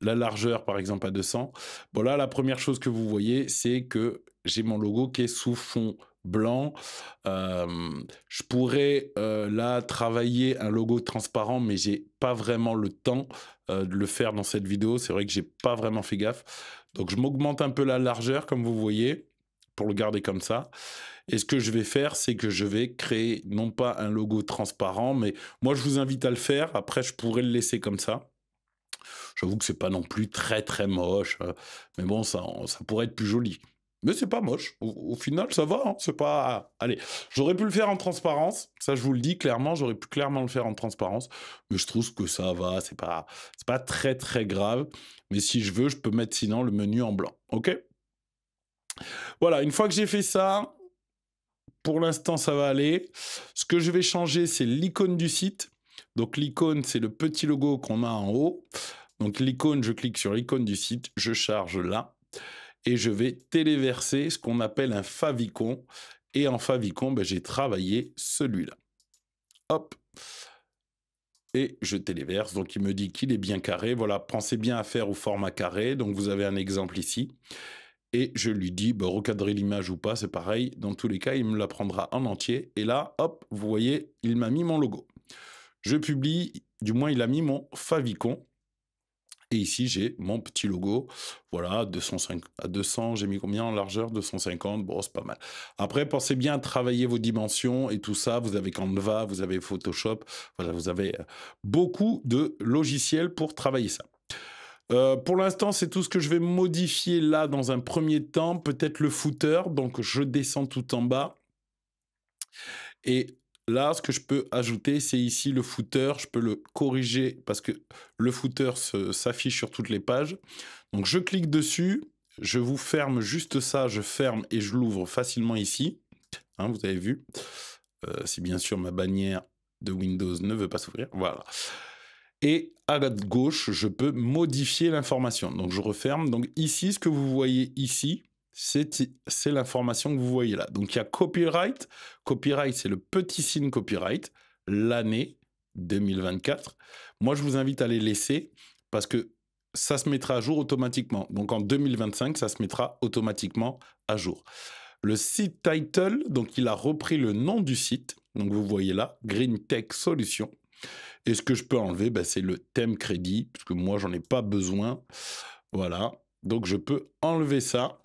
la largeur, par exemple, à 200, bon là, la première chose que vous voyez, c'est que j'ai mon logo qui est sous fond blanc. Euh, je pourrais euh, là travailler un logo transparent, mais j'ai pas vraiment le temps euh, de le faire dans cette vidéo. C'est vrai que j'ai pas vraiment fait gaffe. Donc je m'augmente un peu la largeur, comme vous voyez, pour le garder comme ça. Et ce que je vais faire, c'est que je vais créer non pas un logo transparent, mais moi je vous invite à le faire. Après, je pourrais le laisser comme ça. J'avoue que c'est pas non plus très très moche, euh, mais bon, ça, ça pourrait être plus joli. Mais c'est pas moche. Au, final, ça va. Hein. C'est pas. Allez, j'aurais pu le faire en transparence. Ça, je vous le dis clairement. J'aurais pu clairement le faire en transparence. Mais je trouve que ça va. C'est pas, c'est pas très très grave. Mais si je veux, je peux mettre sinon le menu en blanc. Ok. Voilà. Une fois que j'ai fait ça, pour l'instant, ça va aller. Ce que je vais changer, c'est l'icône du site. Donc l'icône, c'est le petit logo qu'on a en haut. Donc l'icône, je clique sur l'icône du site, je charge là et je vais téléverser ce qu'on appelle un favicon. Et en favicon, ben, j'ai travaillé celui-là. Hop et je téléverse. Donc il me dit qu'il est bien carré. Voilà, pensez bien à faire au format carré. Donc vous avez un exemple ici. Et je lui dis, ben, recadrer l'image ou pas, c'est pareil. Dans tous les cas, il me la prendra en entier. Et là, hop, vous voyez, il m'a mis mon logo. Je publie, du moins il a mis mon favicon. Et ici, j'ai mon petit logo. Voilà, à 200, j'ai mis combien en largeur 250, bon, c'est pas mal. Après, pensez bien à travailler vos dimensions et tout ça. Vous avez Canva, vous avez Photoshop, voilà, vous avez euh, beaucoup de logiciels pour travailler ça. Euh, pour l'instant, c'est tout ce que je vais modifier là dans un premier temps. Peut-être le footer, donc je descends tout en bas. Et Là, ce que je peux ajouter, c'est ici le footer. Je peux le corriger parce que le footer s'affiche sur toutes les pages. Donc, je clique dessus. Je vous ferme juste ça. Je ferme et je l'ouvre facilement ici. Hein, vous avez vu. Euh, si bien sûr ma bannière de Windows ne veut pas s'ouvrir. Voilà. Et à gauche, je peux modifier l'information. Donc, je referme. Donc, ici, ce que vous voyez ici, c'est l'information que vous voyez là. Donc il y a copyright. Copyright, c'est le petit signe copyright, l'année 2024. Moi, je vous invite à les laisser parce que ça se mettra à jour automatiquement. Donc en 2025, ça se mettra automatiquement à jour. Le site title, donc il a repris le nom du site. Donc vous voyez là, Green Tech Solutions. Et ce que je peux enlever, bah, c'est le thème crédit, parce que moi, j'en ai pas besoin. Voilà. Donc je peux enlever ça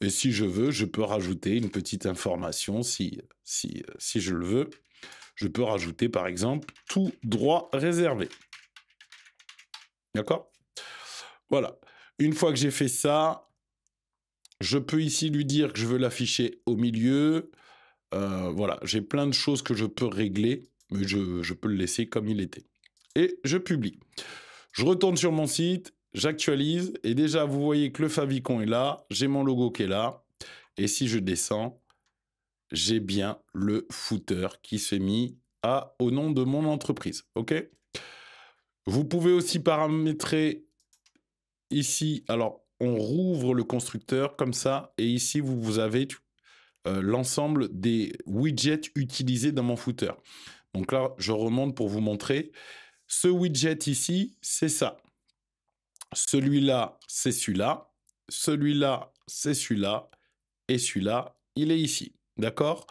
et si je veux, je peux rajouter une petite information si, je le veux. Je peux rajouter par exemple tout droit réservé. D'accord Voilà. Une fois que j'ai fait ça, je peux ici lui dire que je veux l'afficher au milieu. Euh, voilà, j'ai plein de choses que je peux régler, mais je, je peux le laisser comme il était. Et je publie. Je retourne sur mon site j'actualise et déjà vous voyez que le favicon est là, j'ai mon logo qui est là. Et si je descends, j'ai bien le footer qui s'est mis à, au nom de mon entreprise. OK Vous pouvez aussi paramétrer ici. Alors, on rouvre le constructeur comme ça. Et ici, vous, vous avez euh, l'ensemble des widgets utilisés dans mon footer. Donc là, je remonte pour vous montrer. Ce widget ici, c'est ça. Celui-là, c'est celui-là. Celui-là, c'est celui-là. Et celui-là, il est ici. D'accord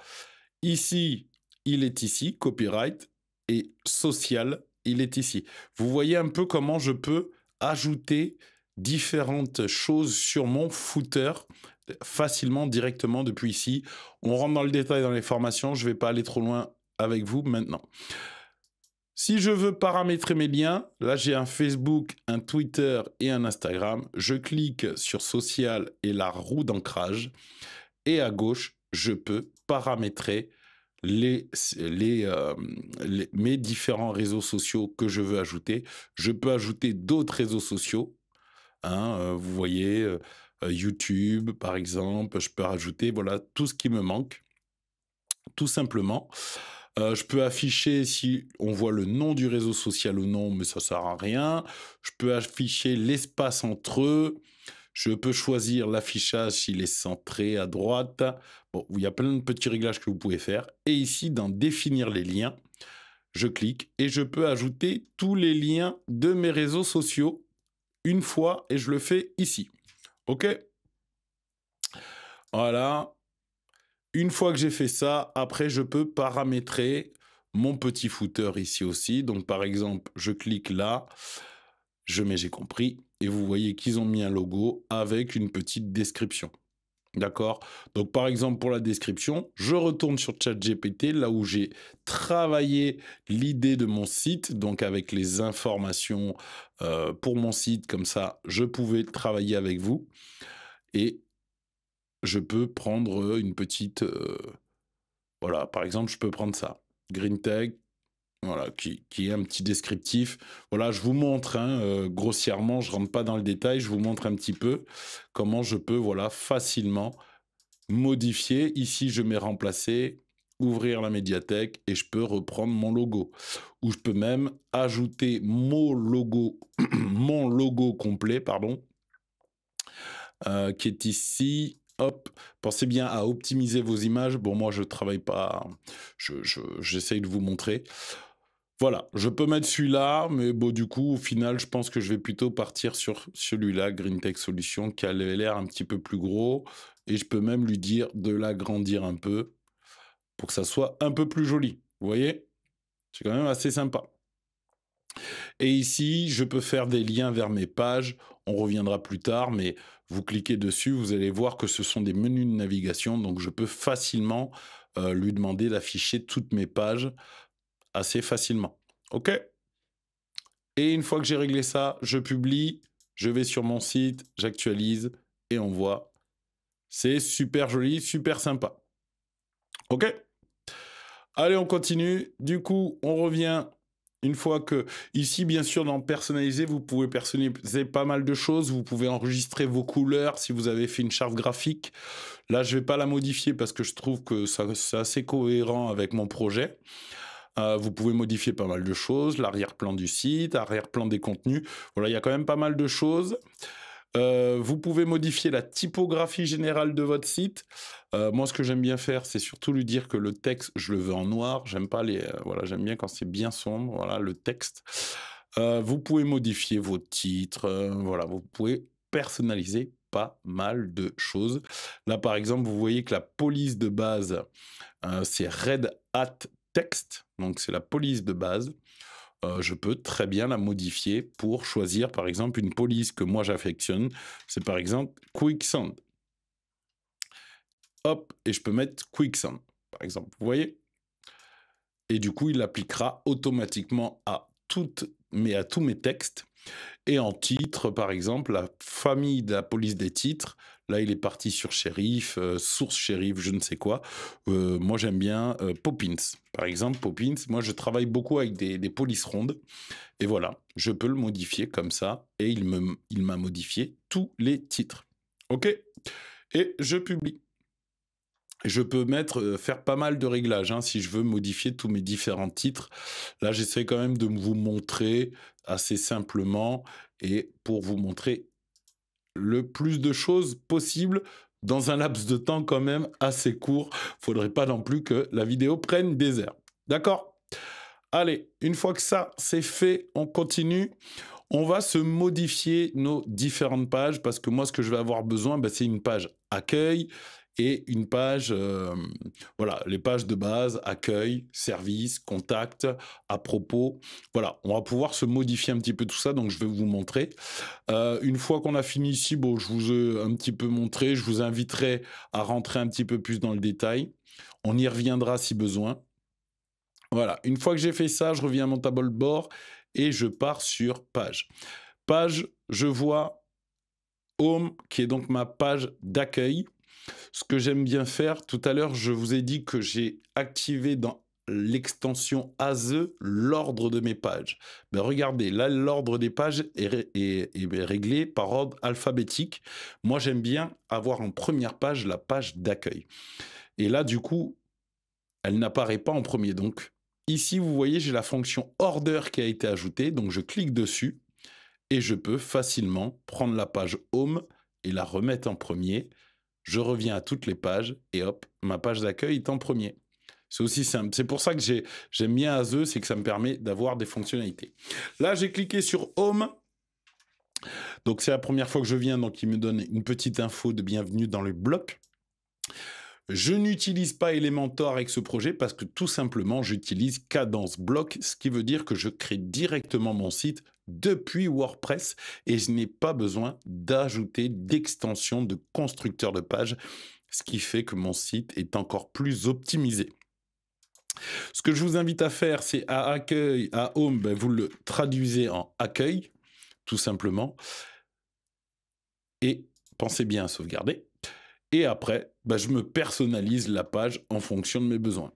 Ici, il est ici, copyright. Et social, il est ici. Vous voyez un peu comment je peux ajouter différentes choses sur mon footer facilement, directement depuis ici. On rentre dans le détail dans les formations. Je ne vais pas aller trop loin avec vous maintenant. Si je veux paramétrer mes liens, là j'ai un Facebook, un Twitter et un Instagram. Je clique sur social et la roue d'ancrage. Et à gauche, je peux paramétrer euh, mes différents réseaux sociaux que je veux ajouter. Je peux ajouter d'autres réseaux sociaux. Hein, euh, vous voyez, euh, YouTube par exemple, je peux rajouter voilà, tout ce qui me manque, tout simplement. Euh, je peux afficher si on voit le nom du réseau social ou non, mais ça ne sert à rien. Je peux afficher l'espace entre eux. Je peux choisir l'affichage s'il est centré à droite. Bon, il y a plein de petits réglages que vous pouvez faire. Et ici, dans définir les liens, je clique et je peux ajouter tous les liens de mes réseaux sociaux une fois et je le fais ici. OK Voilà. Une fois que j'ai fait ça, après, je peux paramétrer mon petit footer ici aussi. Donc, par exemple, je clique là, je mets j'ai compris, et vous voyez qu'ils ont mis un logo avec une petite description. D'accord Donc, par exemple, pour la description, je retourne sur ChatGPT, là où j'ai travaillé l'idée de mon site, donc avec les informations euh, pour mon site, comme ça, je pouvais travailler avec vous. Et je peux prendre euh, une petite... Euh, voilà, par exemple, je peux prendre ça. Green Tag, voilà, qui, est un petit descriptif. Voilà, je vous montre, hein, euh, grossièrement, je ne rentre pas dans le détail, je vous montre un petit peu comment je peux, voilà, facilement modifier. Ici, je mets remplacer, ouvrir la médiathèque et je peux reprendre mon logo. Ou je peux même ajouter mon logo, mon logo complet, pardon, qui est ici hop, pensez bien à optimiser vos images. Bon, moi, je ne travaille pas, j'essaye de vous montrer. Voilà, je peux mettre celui-là, mais bon, du coup, au final, je pense que je vais plutôt partir sur celui-là, GreenTech Tech Solution, qui a l'air un petit peu plus gros. Et je peux même lui dire de l'agrandir un peu pour que ça soit un peu plus joli. Vous voyez C'est quand même assez sympa. Et ici, je peux faire des liens vers mes pages. On reviendra plus tard, mais vous cliquez dessus, vous allez voir que ce sont des menus de navigation, donc je peux facilement euh, lui demander d'afficher toutes mes pages assez facilement. OK Et une fois que j'ai réglé ça, je publie, je vais sur mon site, j'actualise et on voit. C'est super joli, super sympa. OK Allez, on continue. Du coup, on revient une fois que, ici, bien sûr, dans personnaliser, vous pouvez personnaliser pas mal de choses. Vous pouvez enregistrer vos couleurs si vous avez fait une charte graphique. Là, je ne vais pas la modifier parce que je trouve que c'est assez cohérent avec mon projet. Euh, vous pouvez modifier pas mal de choses, l'arrière-plan du site, larrière plan des contenus. Voilà, il y a quand même pas mal de choses. Euh, vous pouvez modifier la typographie générale de votre site. Euh, moi, ce que j'aime bien faire, c'est surtout lui dire que le texte, je le veux en noir. J'aime pas les, euh, voilà, j'aime bien quand c'est bien sombre. Voilà, le texte. vous pouvez modifier vos titres. voilà, vous pouvez personnaliser pas mal de choses. Là, par exemple, vous voyez que la police de base, c'est Red Hat Text. Donc, c'est la police de base. Euh, je peux très bien la modifier pour choisir, par exemple, une police que moi j'affectionne. C'est par exemple Quicksand. Hop, et je peux mettre Quicksand, par exemple. Vous voyez Et du coup, il l'appliquera automatiquement à, toutes, mais à tous mes textes. Et en titre, par exemple, la famille de la police des titres, Là, il est parti sur Sheriff, euh, source Sheriff, je ne sais quoi. Euh, moi, j'aime bien euh, Poppins. Par exemple, Poppins, moi, je travaille beaucoup avec des, polices rondes. Et voilà, je peux le modifier comme ça. Et il m'a il modifié tous les titres. OK Et je publie. Je peux mettre, faire pas mal de réglages hein, si je veux modifier tous mes différents titres. Là, j'essaie quand même de vous montrer assez simplement et pour vous montrer le plus de choses possible dans un laps de temps quand même assez court. Il Faudrait pas non plus que la vidéo prenne des airs. D'accord Allez, une fois que ça c'est fait, on continue. On va se modifier nos différentes pages parce que moi, ce que je vais avoir besoin, ben, c'est une page accueil, et une page, euh, voilà, les pages de base, accueil, service, contact, à propos. Voilà, on va pouvoir se modifier un petit peu tout ça, donc je vais vous montrer. Euh, une fois qu'on a fini ici, bon, je vous ai un petit peu montré, je vous inviterai à rentrer un petit peu plus dans le détail. On y reviendra si besoin. Voilà, une fois que j'ai fait ça, je reviens à mon tableau de bord et je pars sur page. Page, je vois Home, qui est donc ma page d'accueil. Ce que j'aime bien faire, tout à l'heure, je vous ai dit que j'ai activé dans l'extension ASE l'ordre de mes pages. Ben, regardez, là, l'ordre des pages est, réglé par ordre alphabétique. Moi, j'aime bien avoir en première page la page d'accueil. Et là, du coup, elle n'apparaît pas en premier. Donc, ici, vous voyez, j'ai la fonction order qui a été ajoutée. Donc, je clique dessus et je peux facilement prendre la page home et la remettre en premier je reviens à toutes les pages et hop, ma page d'accueil est en premier. C'est aussi simple. C'est pour ça que j'aime bien Azure, c'est que ça me permet d'avoir des fonctionnalités. Là, j'ai cliqué sur Home. Donc, c'est la première fois que je viens, donc il me donne une petite info de bienvenue dans le bloc. Je n'utilise pas Elementor avec ce projet parce que tout simplement j'utilise Cadence Block, ce qui veut dire que je crée directement mon site depuis WordPress et je n'ai pas besoin d'ajouter d'extension de constructeur de page, ce qui fait que mon site est encore plus optimisé. Ce que je vous invite à faire, c'est à accueil, à home, ben, vous le traduisez en accueil, tout simplement. Et pensez bien à sauvegarder. Et après, bah, je me personnalise la page en fonction de mes besoins.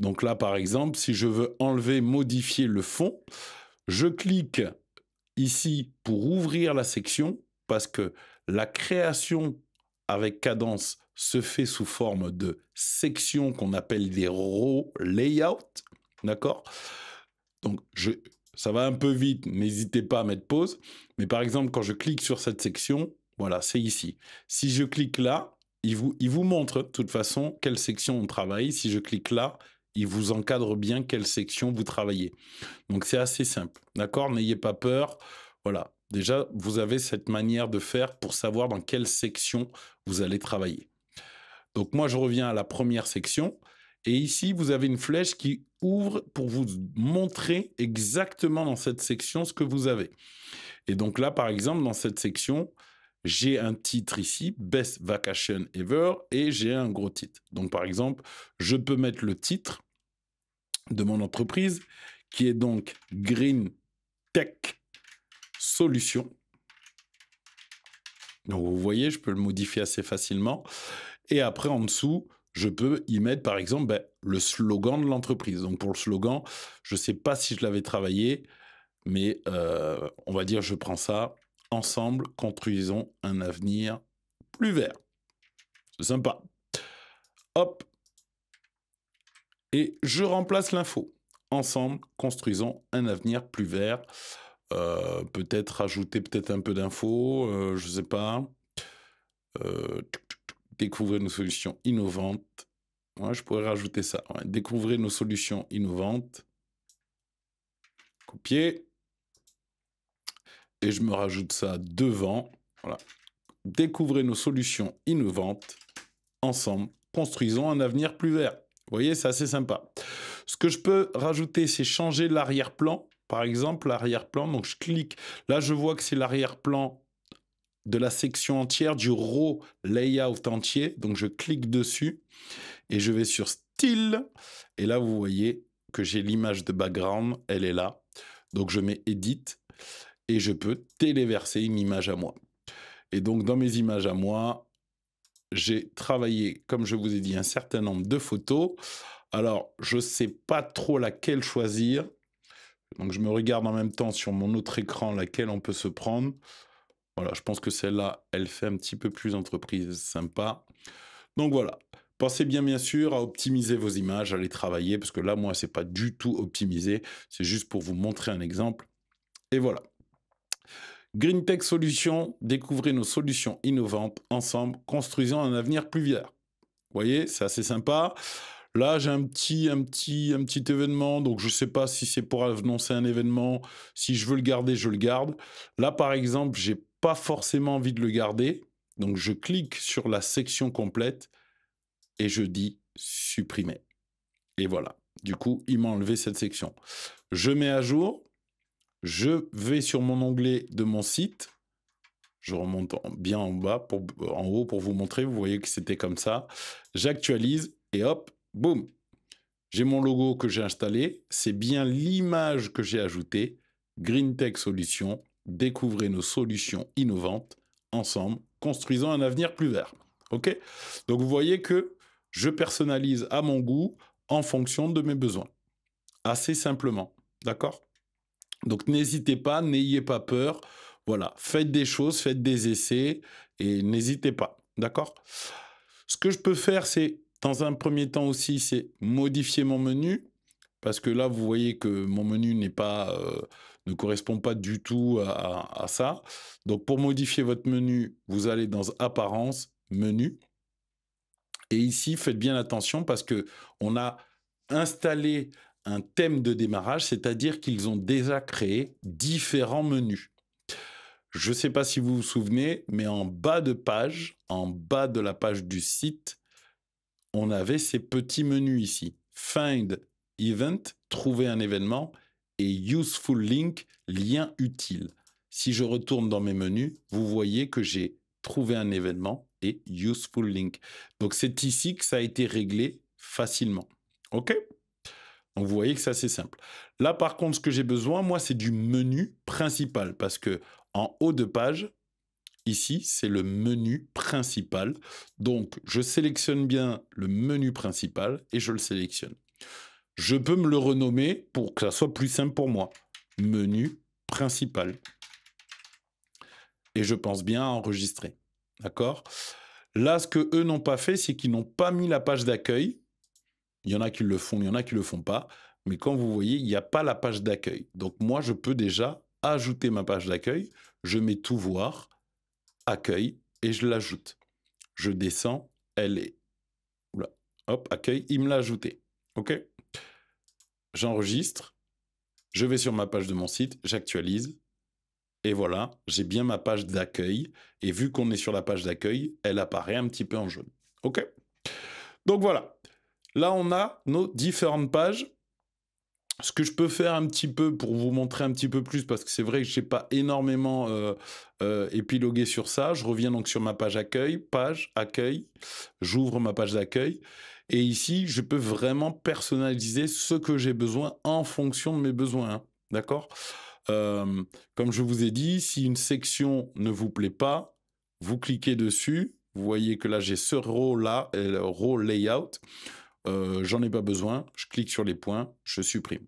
Donc là, par exemple, si je veux enlever, modifier le fond, je clique ici pour ouvrir la section parce que la création avec cadence se fait sous forme de sections qu'on appelle des raw layouts. D'accord Donc, je, ça va un peu vite, n'hésitez pas à mettre pause. Mais par exemple, quand je clique sur cette section, voilà, c'est ici. Si je clique là, il vous, montre de toute façon quelle section on travaille. Si je clique là, il vous encadre bien quelle section vous travaillez. Donc c'est assez simple, d'accord N'ayez pas peur. Voilà, déjà, vous avez cette manière de faire pour savoir dans quelle section vous allez travailler. Donc moi, je reviens à la première section. Et ici, vous avez une flèche qui ouvre pour vous montrer exactement dans cette section ce que vous avez. Et donc là, par exemple, dans cette section, j'ai un titre ici, Best Vacation Ever, et j'ai un gros titre. Donc par exemple, je peux mettre le titre de mon entreprise, qui est donc Green Tech Solution. Donc vous voyez, je peux le modifier assez facilement. Et après, en dessous, je peux y mettre par exemple ben, le slogan de l'entreprise. Donc pour le slogan, je ne sais pas si je l'avais travaillé, mais euh, on va dire je prends ça Ensemble, construisons un avenir plus vert. C'est sympa. Hop. Et je remplace l'info. Ensemble, construisons un avenir plus vert. Euh, peut-être rajouter peut-être un peu d'infos, euh, je ne sais pas. Euh, découvrez nos solutions innovantes. Moi, je pourrais rajouter ça. Découvrez nos solutions innovantes. Copier et je me rajoute ça devant. Découvrez nos solutions innovantes. Ensemble, construisons un avenir plus vert. Vous voyez, c'est assez sympa. Ce que je peux rajouter, c'est changer l'arrière-plan. Par exemple, l'arrière-plan, donc je clique. Là, je vois que c'est l'arrière-plan de la section entière, du raw layout entier. Donc, je clique dessus et je vais sur style. Et là, vous voyez que j'ai l'image de background. Elle est là. Donc, je mets edit et je peux téléverser une image à moi. Et donc dans mes images à moi, j'ai travaillé, comme je vous ai dit, un certain nombre de photos. Alors, je ne sais pas trop laquelle choisir. Donc, je me regarde en même temps sur mon autre écran laquelle on peut se prendre. Voilà, je pense que celle-là, elle fait un petit peu plus entreprise sympa. Donc voilà, pensez bien bien sûr à optimiser vos images, à les travailler, parce que là, moi, c'est pas du tout optimisé, c'est juste pour vous montrer un exemple. Et voilà. GreenTech Tech Solutions, découvrez nos solutions innovantes ensemble, construisons un avenir plus vert. Vous voyez, c'est assez sympa. Là, j'ai un petit, un, petit, un petit événement, donc je ne sais pas si c'est pour annoncer un événement. Si je veux le garder, je le garde. Là, par exemple, je n'ai pas forcément envie de le garder. Donc, je clique sur la section complète et je dis supprimer. Et voilà. Du coup, il m'a enlevé cette section. Je mets à jour. Je vais sur mon onglet de mon site. Je remonte bien en bas, pour, en haut pour vous montrer. Vous voyez que c'était comme ça. J'actualise et hop, boum. J'ai mon logo que j'ai installé. C'est bien l'image que j'ai ajoutée. Green Tech Solutions. Découvrez nos solutions innovantes ensemble, construisons un avenir plus vert. OK Donc vous voyez que je personnalise à mon goût en fonction de mes besoins. Assez simplement. D'accord donc n'hésitez pas, n'ayez pas peur. Voilà, faites des choses, faites des essais et n'hésitez pas. D'accord Ce que je peux faire, c'est, dans un premier temps aussi, c'est modifier mon menu. Parce que là, vous voyez que mon menu n'est pas, euh, ne correspond pas du tout à, ça. Donc, pour modifier votre menu, vous allez dans Apparence, Menu. Et ici, faites bien attention parce que on a installé un thème de démarrage, c'est-à-dire qu'ils ont déjà créé différents menus. Je ne sais pas si vous vous souvenez, mais en bas de page, en bas de la page du site, on avait ces petits menus ici. Find Event, trouver un événement, et Useful Link, lien utile. Si je retourne dans mes menus, vous voyez que j'ai trouvé un événement et Useful Link. Donc c'est ici que ça a été réglé facilement. OK donc vous voyez que c'est assez simple. Là par contre, ce que j'ai besoin, moi, c'est du menu principal parce que en haut de page, ici, c'est le menu principal. Donc je sélectionne bien le menu principal et je le sélectionne. Je peux me le renommer pour que ça soit plus simple pour moi. Menu principal. Et je pense bien à enregistrer. D'accord Là, ce que eux n'ont pas fait, c'est qu'ils n'ont pas mis la page d'accueil il y en a qui le font, il y en a qui le font pas. Mais quand vous voyez, il n'y a pas la page d'accueil. Donc moi, je peux déjà ajouter ma page d'accueil. Je mets tout voir, accueil, et je l'ajoute. Je descends, elle est. là, Hop, accueil, il me l'a ajouté. OK J'enregistre. Je vais sur ma page de mon site, j'actualise. Et voilà, j'ai bien ma page d'accueil. Et vu qu'on est sur la page d'accueil, elle apparaît un petit peu en jaune. OK Donc voilà là, on a nos différentes pages. Ce que je peux faire un petit peu pour vous montrer un petit peu plus, parce que c'est vrai que je n'ai pas énormément euh, euh, épilogué sur ça, je reviens donc sur ma page accueil, page accueil, j'ouvre ma page d'accueil, et ici, je peux vraiment personnaliser ce que j'ai besoin en fonction de mes besoins, hein. d'accord euh, Comme je vous ai dit, si une section ne vous plaît pas, vous cliquez dessus, vous voyez que là, j'ai ce rôle là le rôle layout. Euh, j'en ai pas besoin, je clique sur les points, je supprime.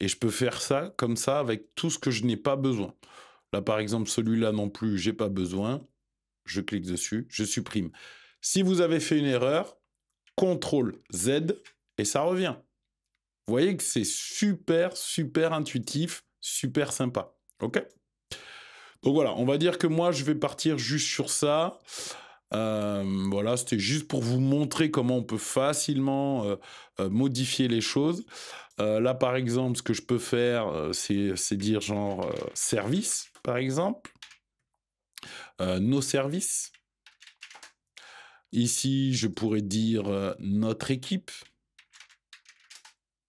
Et je peux faire ça comme ça avec tout ce que je n'ai pas besoin. Là, par exemple, celui-là non plus, j'ai pas besoin. Je clique dessus, je supprime. Si vous avez fait une erreur, CTRL Z et ça revient. Vous voyez que c'est super, super intuitif, super sympa. OK Donc voilà, on va dire que moi, je vais partir juste sur ça. Euh, voilà, c'était juste pour vous montrer comment on peut facilement euh, euh, modifier les choses. là, par exemple, ce que je peux faire, c'est dire genre service, par exemple. nos services. Ici, je pourrais dire notre équipe.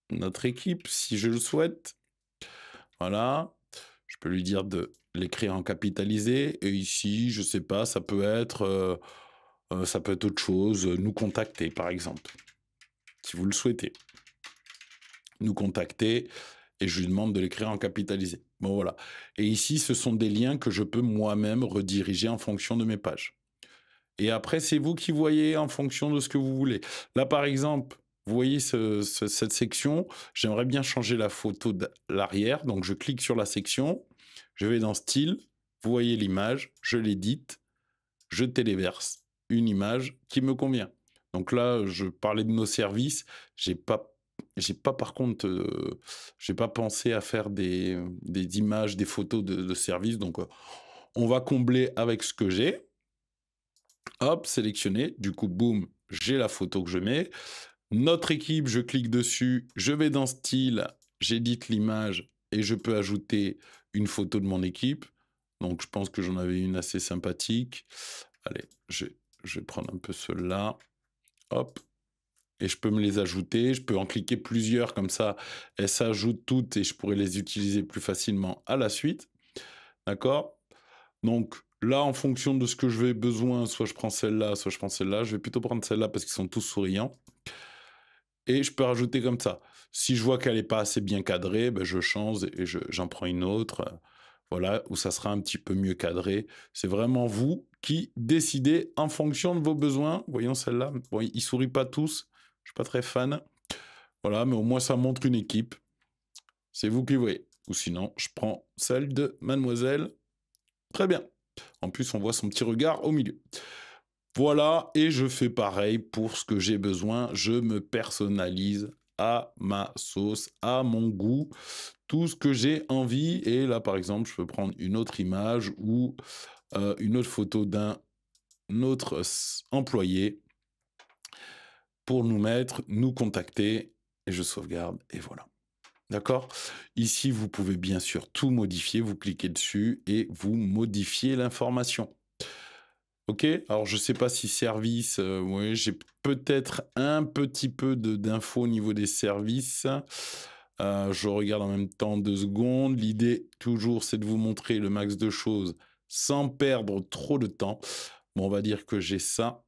Notre équipe, si je le souhaite. Voilà peux lui dire de l'écrire en capitalisé. Et ici, je sais pas, ça peut être, euh, euh, ça peut être autre chose. Euh, nous contacter, par exemple, si vous le souhaitez. Nous contacter et je lui demande de l'écrire en capitalisé. Bon voilà. Et ici, ce sont des liens que je peux moi-même rediriger en fonction de mes pages. Et après, c'est vous qui voyez en fonction de ce que vous voulez. Là, par exemple, vous voyez cette section, j'aimerais bien changer la photo de l'arrière, donc je clique sur la section, je vais dans style, vous voyez l'image, je l'édite, je téléverse une image qui me convient. Donc là, je parlais de nos services, j'ai pas j'ai pas par contre, euh, j'ai pas pensé à faire des, images, des photos de, services. Donc, euh, on va combler avec ce que j'ai. Hop, sélectionner. Du coup, boum, j'ai la photo que je mets. Notre équipe, je clique dessus, je vais dans style, j'édite l'image, et je peux ajouter une photo de mon équipe. Donc, je pense que j'en avais une assez sympathique. Allez, je, vais prendre un peu celle là Hop. Et je peux me les ajouter. Je peux en cliquer plusieurs comme ça. Elles s'ajoutent toutes et je pourrais les utiliser plus facilement à la suite. D'accord Donc, Là, en fonction de ce que je vais besoin, soit je prends celle-là, soit je prends celle-là. Je vais plutôt prendre celle-là parce qu'ils sont tous souriants et je peux rajouter comme ça. Si je vois qu'elle n'est pas assez bien cadrée, ben je change et j'en prends une autre. Euh, voilà, où ça sera un petit peu mieux cadré. C'est vraiment vous qui décidez en fonction de vos besoins. Voyons celle-là. Bon, ils sourient pas tous. Je suis pas très fan. Voilà, mais au moins ça montre une équipe. C'est vous qui voyez. Ou sinon, je prends celle de mademoiselle. Très bien. En plus, on voit son petit regard au milieu. Voilà, et je fais pareil pour ce que j'ai besoin. Je me personnalise à ma sauce, à mon goût, tout ce que j'ai envie. Et là, par exemple, je peux prendre une autre image ou euh, une autre photo d'un autre employé pour nous mettre, nous contacter, et je sauvegarde, et voilà. D'accord Ici, vous pouvez bien sûr tout modifier, vous cliquez dessus et vous modifiez l'information. Ok, alors je sais pas si service, euh, Oui, j'ai peut-être un petit peu d'infos au niveau des services. Euh, je regarde en même temps deux secondes. L'idée, toujours, c'est de vous montrer le max de choses sans perdre trop de temps. Bon, on va dire que j'ai ça.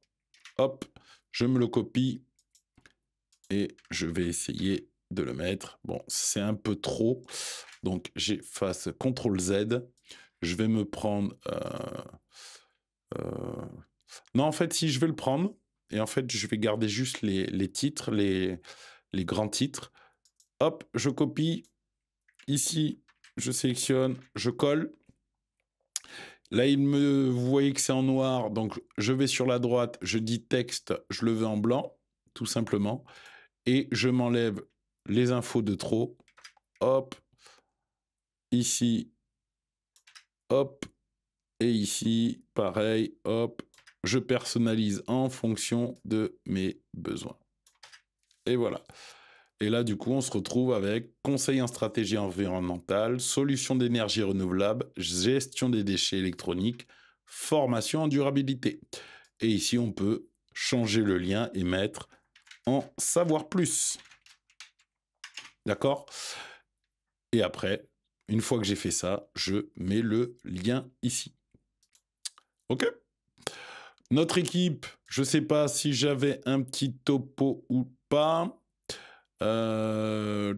Hop, je me le copie et je vais essayer de le mettre. Bon, c'est un peu trop. Donc, j'efface CTRL Z. Je vais me prendre... Euh, euh, non, en fait, si je vais le prendre, et en fait, je vais garder juste les, titres, les, les grands titres. Hop, je copie. Ici, je sélectionne, je colle. Là, il me, vous voyez que c'est en noir, donc je vais sur la droite, je dis texte, je le veux en blanc, tout simplement, et je m'enlève les infos de trop. Hop, ici, hop, et ici, pareil, hop, je personnalise en fonction de mes besoins. Et voilà. Et là, du coup, on se retrouve avec conseil en stratégie environnementale, solution d'énergie renouvelable, gestion des déchets électroniques, formation en durabilité. Et ici, on peut changer le lien et mettre en savoir plus. D'accord Et après, une fois que j'ai fait ça, je mets le lien ici. Ok Notre équipe, je ne sais pas si j'avais un petit topo ou pas. Euh,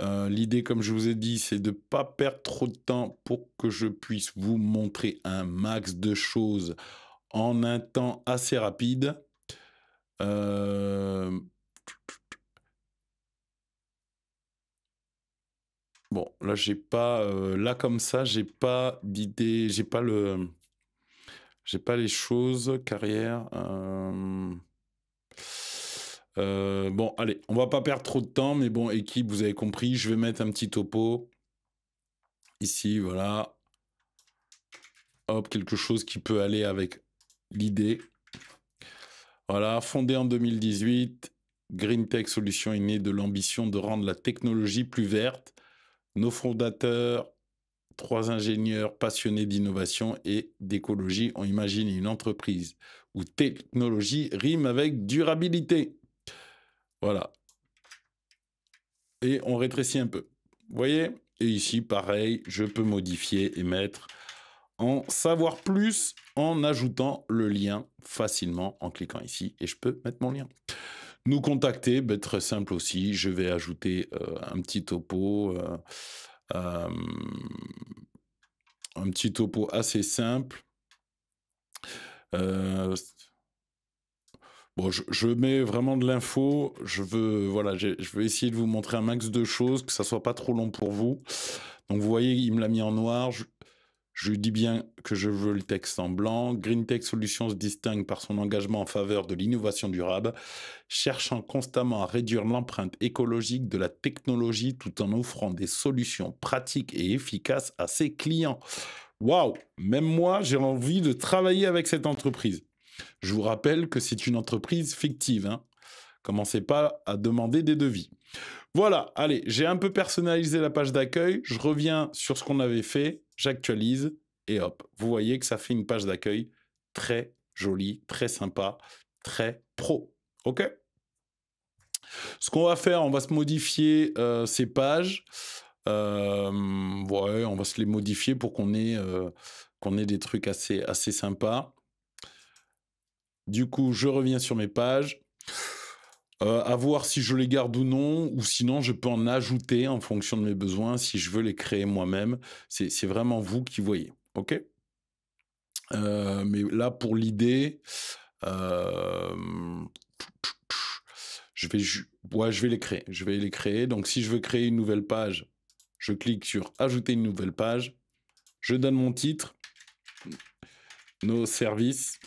euh, l'idée, comme je vous ai dit, c'est de ne pas perdre trop de temps pour que je puisse vous montrer un max de choses en un temps assez rapide. Euh, Bon, là, j'ai pas. Euh, là, comme ça, j'ai pas d'idée. J'ai pas le. J'ai pas les choses, carrière. Euh, euh, bon, allez, on va pas perdre trop de temps, mais bon, équipe, vous avez compris, je vais mettre un petit topo. Ici, voilà. Hop, quelque chose qui peut aller avec l'idée. Voilà, fondé en 2018, GreenTech Tech Solutions est né de l'ambition de rendre la technologie plus verte nos fondateurs, trois ingénieurs passionnés d'innovation et d'écologie ont imaginé une entreprise où technologie rime avec durabilité. Voilà. Et on rétrécit un peu. Vous voyez Et ici, pareil, je peux modifier et mettre en savoir plus en ajoutant le lien facilement en cliquant ici et je peux mettre mon lien. Nous contacter, ben, très simple aussi. Je vais ajouter euh, un petit topo. Euh, euh, un petit topo assez simple. Bon, je, mets vraiment de l'info. Je veux, voilà, je essayer de vous montrer un max de choses, que ça soit pas trop long pour vous. Donc, vous voyez, il me l'a mis en noir. Je dis bien que je veux le texte en blanc. Green Tech Solutions se distingue par son engagement en faveur de l'innovation durable, cherchant constamment à réduire l'empreinte écologique de la technologie tout en offrant des solutions pratiques et efficaces à ses clients. Waouh Même moi, j'ai envie de travailler avec cette entreprise. Je vous rappelle que c'est une entreprise fictive. Hein. Commencez pas à demander des devis. Voilà, allez, j'ai un peu personnalisé la page d'accueil. Je reviens sur ce qu'on avait fait j'actualise et hop, vous voyez que ça fait une page d'accueil très jolie, très sympa, très pro. OK Ce qu'on va faire, on va se modifier euh, ces pages. ouais, on va se les modifier pour qu'on ait, euh, qu'on ait des trucs assez, assez sympas. Du coup, je reviens sur mes pages. Euh, à voir si je les garde ou non, ou sinon je peux en ajouter en fonction de mes besoins, si je veux les créer moi-même. C'est vraiment vous qui voyez, ok euh, Mais là, pour l'idée, euh, je, vais, je vais les créer. Je vais les créer. Donc si je veux créer une nouvelle page, je clique sur Ajouter une nouvelle page, je donne mon titre, nos services,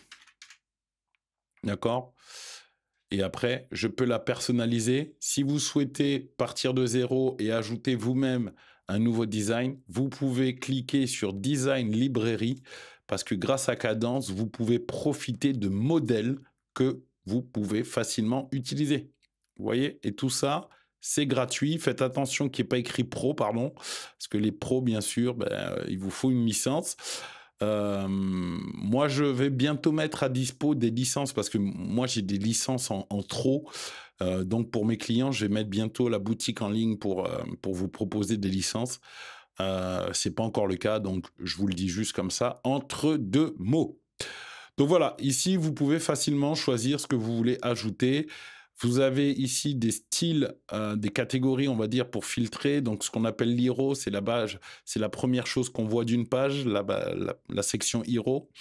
d'accord et après, je peux la personnaliser. Si vous souhaitez partir de zéro et ajouter vous-même un nouveau design, vous pouvez cliquer sur Design Librairie parce que grâce à Cadence, vous pouvez profiter de modèles que vous pouvez facilement utiliser. Vous voyez Et tout ça, c'est gratuit. Faites attention qu'il n'y ait pas écrit pro, pardon, parce que les pros, bien sûr, ben, euh, il vous faut une licence. Euh, moi, je vais bientôt mettre à dispo des licences parce que moi, j'ai des licences en, trop. Euh, donc, pour mes clients, je vais mettre bientôt la boutique en ligne pour, euh, pour vous proposer des licences. C'est pas encore le cas, donc je vous le dis juste comme ça, entre deux mots. Donc voilà, ici, vous pouvez facilement choisir ce que vous voulez ajouter. Vous avez ici des styles, euh, des catégories, on va dire, pour filtrer. Donc, ce qu'on appelle l'hero, c'est la page, c'est la première chose qu'on voit d'une page, la, section hero.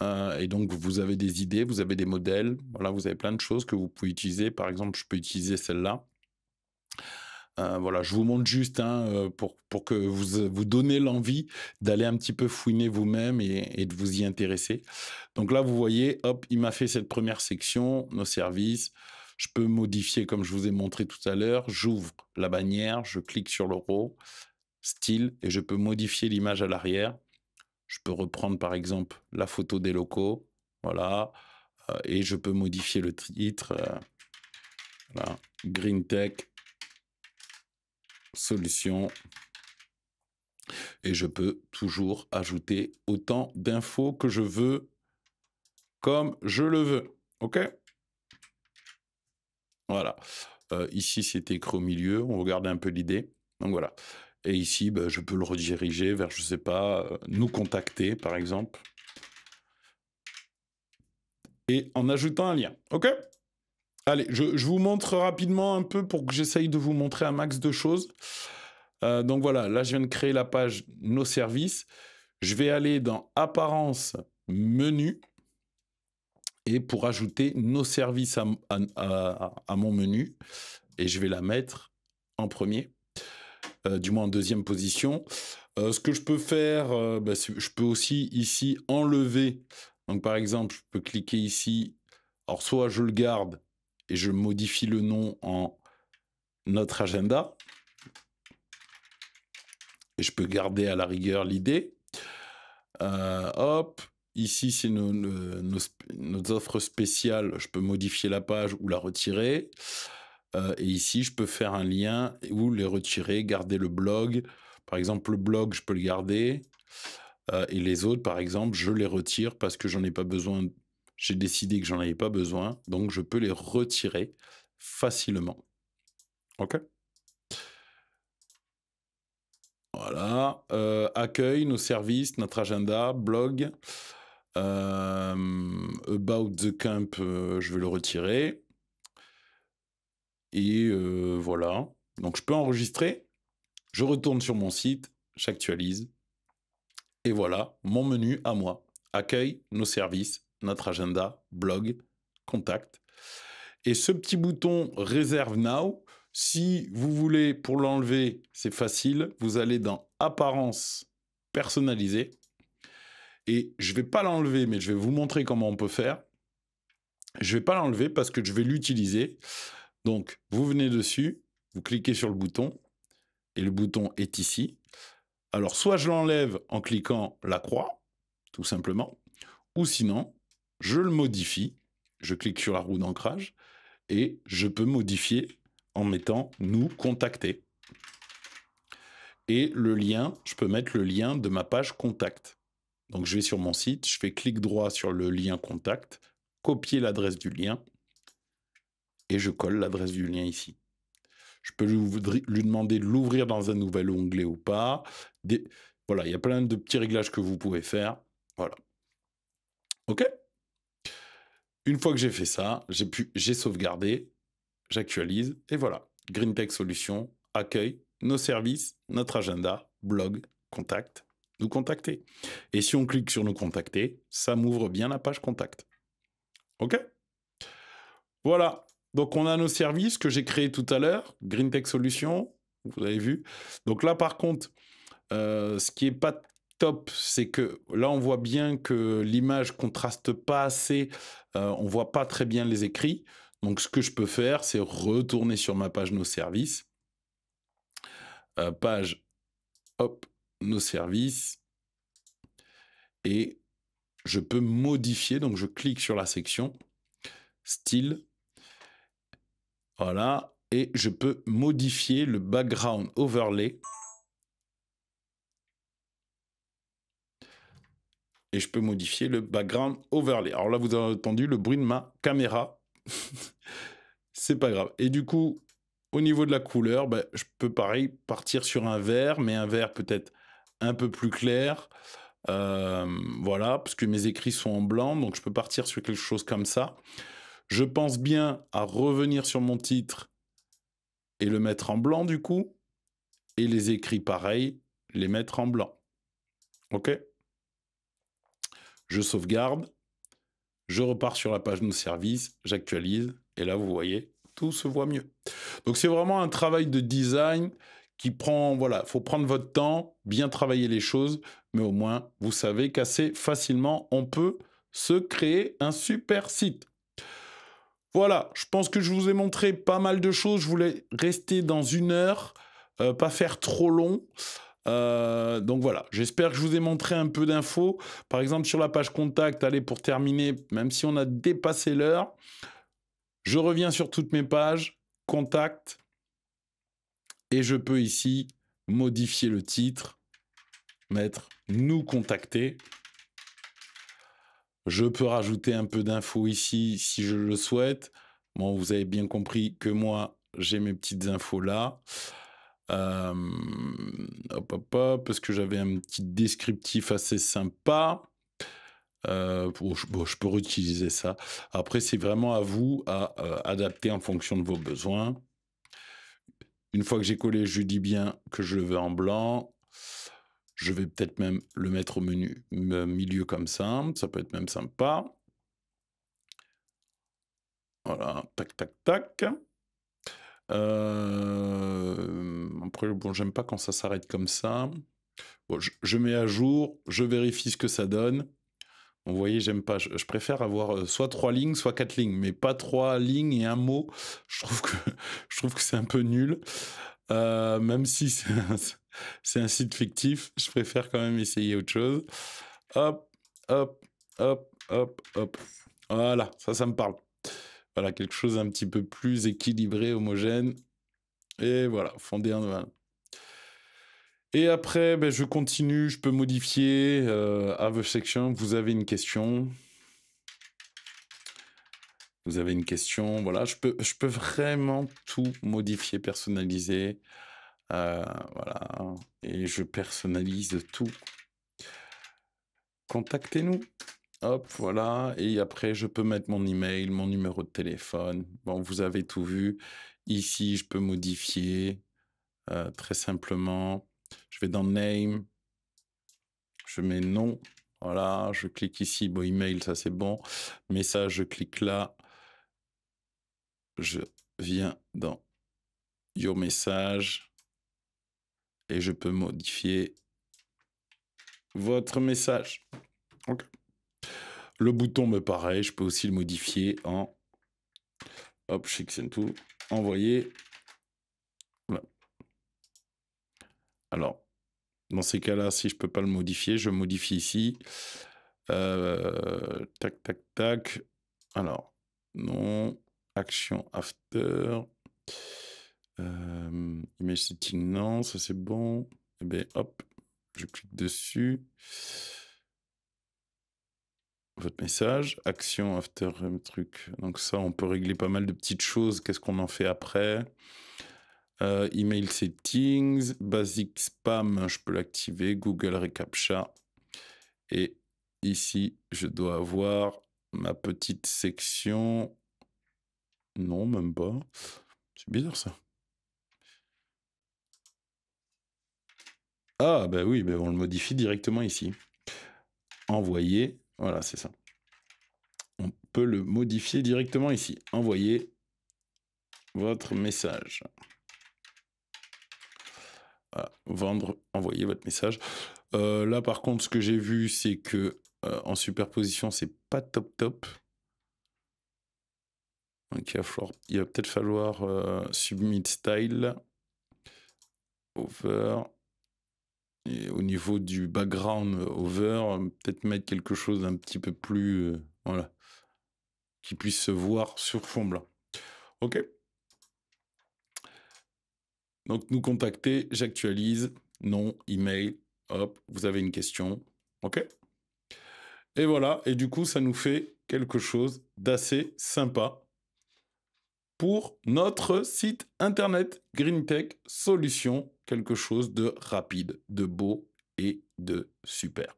Euh, et donc, vous avez des idées, vous avez des modèles. Voilà, vous avez plein de choses que vous pouvez utiliser. Par exemple, je peux utiliser celle-là. Euh, voilà, je vous montre juste hein, pour, que vous vous donnez l'envie d'aller un petit peu fouiner vous-même et, de vous y intéresser. Donc là, vous voyez, hop, il m'a fait cette première section, nos services, je peux modifier comme je vous ai montré tout à l'heure. J'ouvre la bannière, je clique sur le style, et je peux modifier l'image à l'arrière. Je peux reprendre par exemple la photo des locaux, voilà, euh, et je peux modifier le titre, euh, voilà. Green Tech, solution, et je peux toujours ajouter autant d'infos que je veux, comme je le veux, ok voilà. Euh, ici, c'était écrit au milieu. On regarde un peu l'idée. Donc voilà. Et ici, bah, je peux le rediriger vers, je ne sais pas, euh, nous contacter, par exemple. Et en ajoutant un lien. OK Allez, je, vous montre rapidement un peu pour que j'essaye de vous montrer un max de choses. Euh, donc voilà, là, je viens de créer la page Nos services. Je vais aller dans Apparence, Menu et pour ajouter nos services à, mon menu. Et je vais la mettre en premier, euh, du moins en deuxième position. Euh, ce que je peux faire, euh, bah, je peux aussi ici enlever. Donc par exemple, je peux cliquer ici. Alors soit je le garde et je modifie le nom en notre agenda. Et je peux garder à la rigueur l'idée. hop, Ici, c'est nos, nos, offres spéciales. Je peux modifier la page ou la retirer. Euh, et ici, je peux faire un lien ou les retirer, garder le blog. Par exemple, le blog, je peux le garder. Euh, et les autres, par exemple, je les retire parce que j'en ai pas besoin. J'ai décidé que j'en avais pas besoin. Donc, je peux les retirer facilement. OK Voilà. Euh, accueil, nos services, notre agenda, blog. Euh, about the Camp, euh, je vais le retirer. Et euh, voilà. Donc je peux enregistrer. Je retourne sur mon site, j'actualise. Et voilà mon menu à moi. Accueil, nos services, notre agenda, blog, contact. Et ce petit bouton Réserve Now, si vous voulez pour l'enlever, c'est facile. Vous allez dans Apparence personnalisée et je ne vais pas l'enlever, mais je vais vous montrer comment on peut faire. Je ne vais pas l'enlever parce que je vais l'utiliser. Donc, vous venez dessus, vous cliquez sur le bouton, et le bouton est ici. Alors, soit je l'enlève en cliquant la croix, tout simplement, ou sinon, je le modifie, je clique sur la roue d'ancrage, et je peux modifier en mettant « Nous contacter ». Et le lien, je peux mettre le lien de ma page « Contact ». Donc je vais sur mon site, je fais clic droit sur le lien contact, copier l'adresse du lien et je colle l'adresse du lien ici. Je peux lui demander de l'ouvrir dans un nouvel onglet ou pas. Voilà, il y a plein de petits réglages que vous pouvez faire. Voilà. OK Une fois que j'ai fait ça, j'ai pu... sauvegardé, j'actualise et voilà. Green Tech Solutions accueille nos services, notre agenda, blog, contact, nous contacter. Et si on clique sur nous contacter, ça m'ouvre bien la page contact. OK Voilà. Donc on a nos services que j'ai créés tout à l'heure, Green Tech Solutions, vous avez vu. Donc là par contre, euh, ce qui est pas top, c'est que là on voit bien que l'image contraste pas assez, euh, on voit pas très bien les écrits. Donc ce que je peux faire, c'est retourner sur ma page nos services, euh, page, hop, nos services et je peux modifier. Donc, je clique sur la section style. Voilà. Et je peux modifier le background overlay. Et je peux modifier le background overlay. Alors là, vous avez entendu le bruit de ma caméra. C'est pas grave. Et du coup, au niveau de la couleur, ben, je peux pareil partir sur un vert, mais un vert peut-être un peu plus clair. Euh, voilà, parce que mes écrits sont en blanc, donc je peux partir sur quelque chose comme ça. Je pense bien à revenir sur mon titre et le mettre en blanc du coup, et les écrits pareil, les mettre en blanc. Ok Je sauvegarde, je repars sur la page de services j'actualise, et là vous voyez, tout se voit mieux. Donc c'est vraiment un travail de design qui prend, voilà, faut prendre votre temps, bien travailler les choses, mais au moins, vous savez qu'assez facilement, on peut se créer un super site. Voilà, je pense que je vous ai montré pas mal de choses. Je voulais rester dans une heure, euh, pas faire trop long. Euh, donc voilà, j'espère que je vous ai montré un peu d'infos. Par exemple, sur la page contact, allez, pour terminer, même si on a dépassé l'heure, je reviens sur toutes mes pages, contact, et je peux ici modifier le titre, mettre nous contacter. Je peux rajouter un peu d'infos ici si je le souhaite. Bon, vous avez bien compris que moi, j'ai mes petites infos là. Euh, hop, hop, parce que j'avais un petit descriptif assez sympa. Euh, je, peux réutiliser ça. Après, c'est vraiment à vous à euh, adapter en fonction de vos besoins. Une fois que j'ai collé, je dis bien que je le veux en blanc. Je vais peut-être même le mettre au menu, euh, milieu comme ça. Ça peut être même sympa. Voilà, tac, tac, tac. Euh, après, bon, j'aime pas quand ça s'arrête comme ça. je, mets à jour, je vérifie ce que ça donne. Vous voyez, j'aime pas. Je, préfère avoir euh, soit trois lignes, soit quatre lignes, mais pas trois lignes et un mot. Je trouve que je trouve que c'est un peu nul. Euh, même si c'est un, site fictif, je préfère quand même essayer autre chose. Hop, hop, hop, hop, hop. Voilà, ça, ça me parle. Voilà, quelque chose un petit peu plus équilibré, homogène. Et voilà, fondé en... Et après, ben, je continue, je peux modifier euh, Have section. Vous avez une question. Vous avez une question. Voilà, je peux, je peux vraiment tout modifier, personnaliser. Euh, voilà. Et je personnalise tout. Contactez-nous. Hop, voilà. Et après, je peux mettre mon email, mon numéro de téléphone. Bon, vous avez tout vu. Ici, je peux modifier euh, très simplement. Je vais dans Name, je mets nom, voilà, je clique ici, bon, email, ça c'est bon. Message, je clique là. Je viens dans Your Message et je peux modifier votre message. Le bouton me paraît, je peux aussi le modifier en hop, envoyer Alors, dans ces cas-là, si je ne peux pas le modifier, je modifie ici. Euh, tac, tac, tac. Alors, non. Action after. Euh, image setting, non, ça c'est bon. Eh bien, hop, je clique dessus. Votre message, action after truc. Donc ça, on peut régler pas mal de petites choses. Qu'est-ce qu'on en fait après euh, email settings, basic spam, je peux l'activer, Google recaptcha. Et ici, je dois avoir ma petite section. Non, même pas. C'est bizarre ça. Ah, ben oui, bah on le modifie directement ici. Envoyer, voilà, c'est ça. On peut le modifier directement ici. Envoyer votre message vendre, envoyer votre message. Euh, là, par contre, ce que j'ai vu, c'est que euh, en superposition, c'est pas top top. il va, il va peut-être falloir euh, submit style over. Et au niveau du background over, peut-être mettre quelque chose d'un petit peu plus. voilà. Qui puisse se voir sur fond blanc. Ok. Donc, nous contacter, j'actualise, nom, email, hop, vous avez une question. OK Et voilà. Et du coup, ça nous fait quelque chose d'assez sympa pour notre site internet GreenTech Solutions. Quelque chose de rapide, de beau et de super.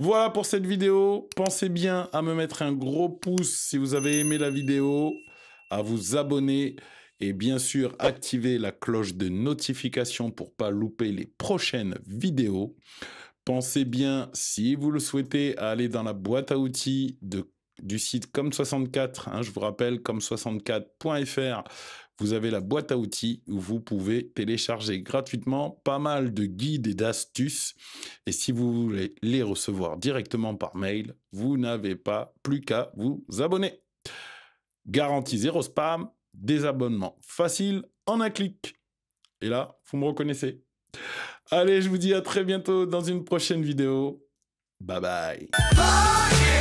Voilà pour cette vidéo. Pensez bien à me mettre un gros pouce si vous avez aimé la vidéo, à vous abonner et bien sûr activer la cloche de notification pour ne pas louper les prochaines vidéos. Pensez bien, si vous le souhaitez, à aller dans la boîte à outils du site Comme64. Hein, je vous rappelle, comme64.fr, vous avez la boîte à outils où vous pouvez télécharger gratuitement pas mal de guides et d'astuces. Et si vous voulez les recevoir directement par mail, vous n'avez pas plus qu'à vous abonner. Garantie zéro spam, des abonnements faciles en un clic. Et là, vous me reconnaissez. Allez, je vous dis à très bientôt dans une prochaine vidéo. Bye bye.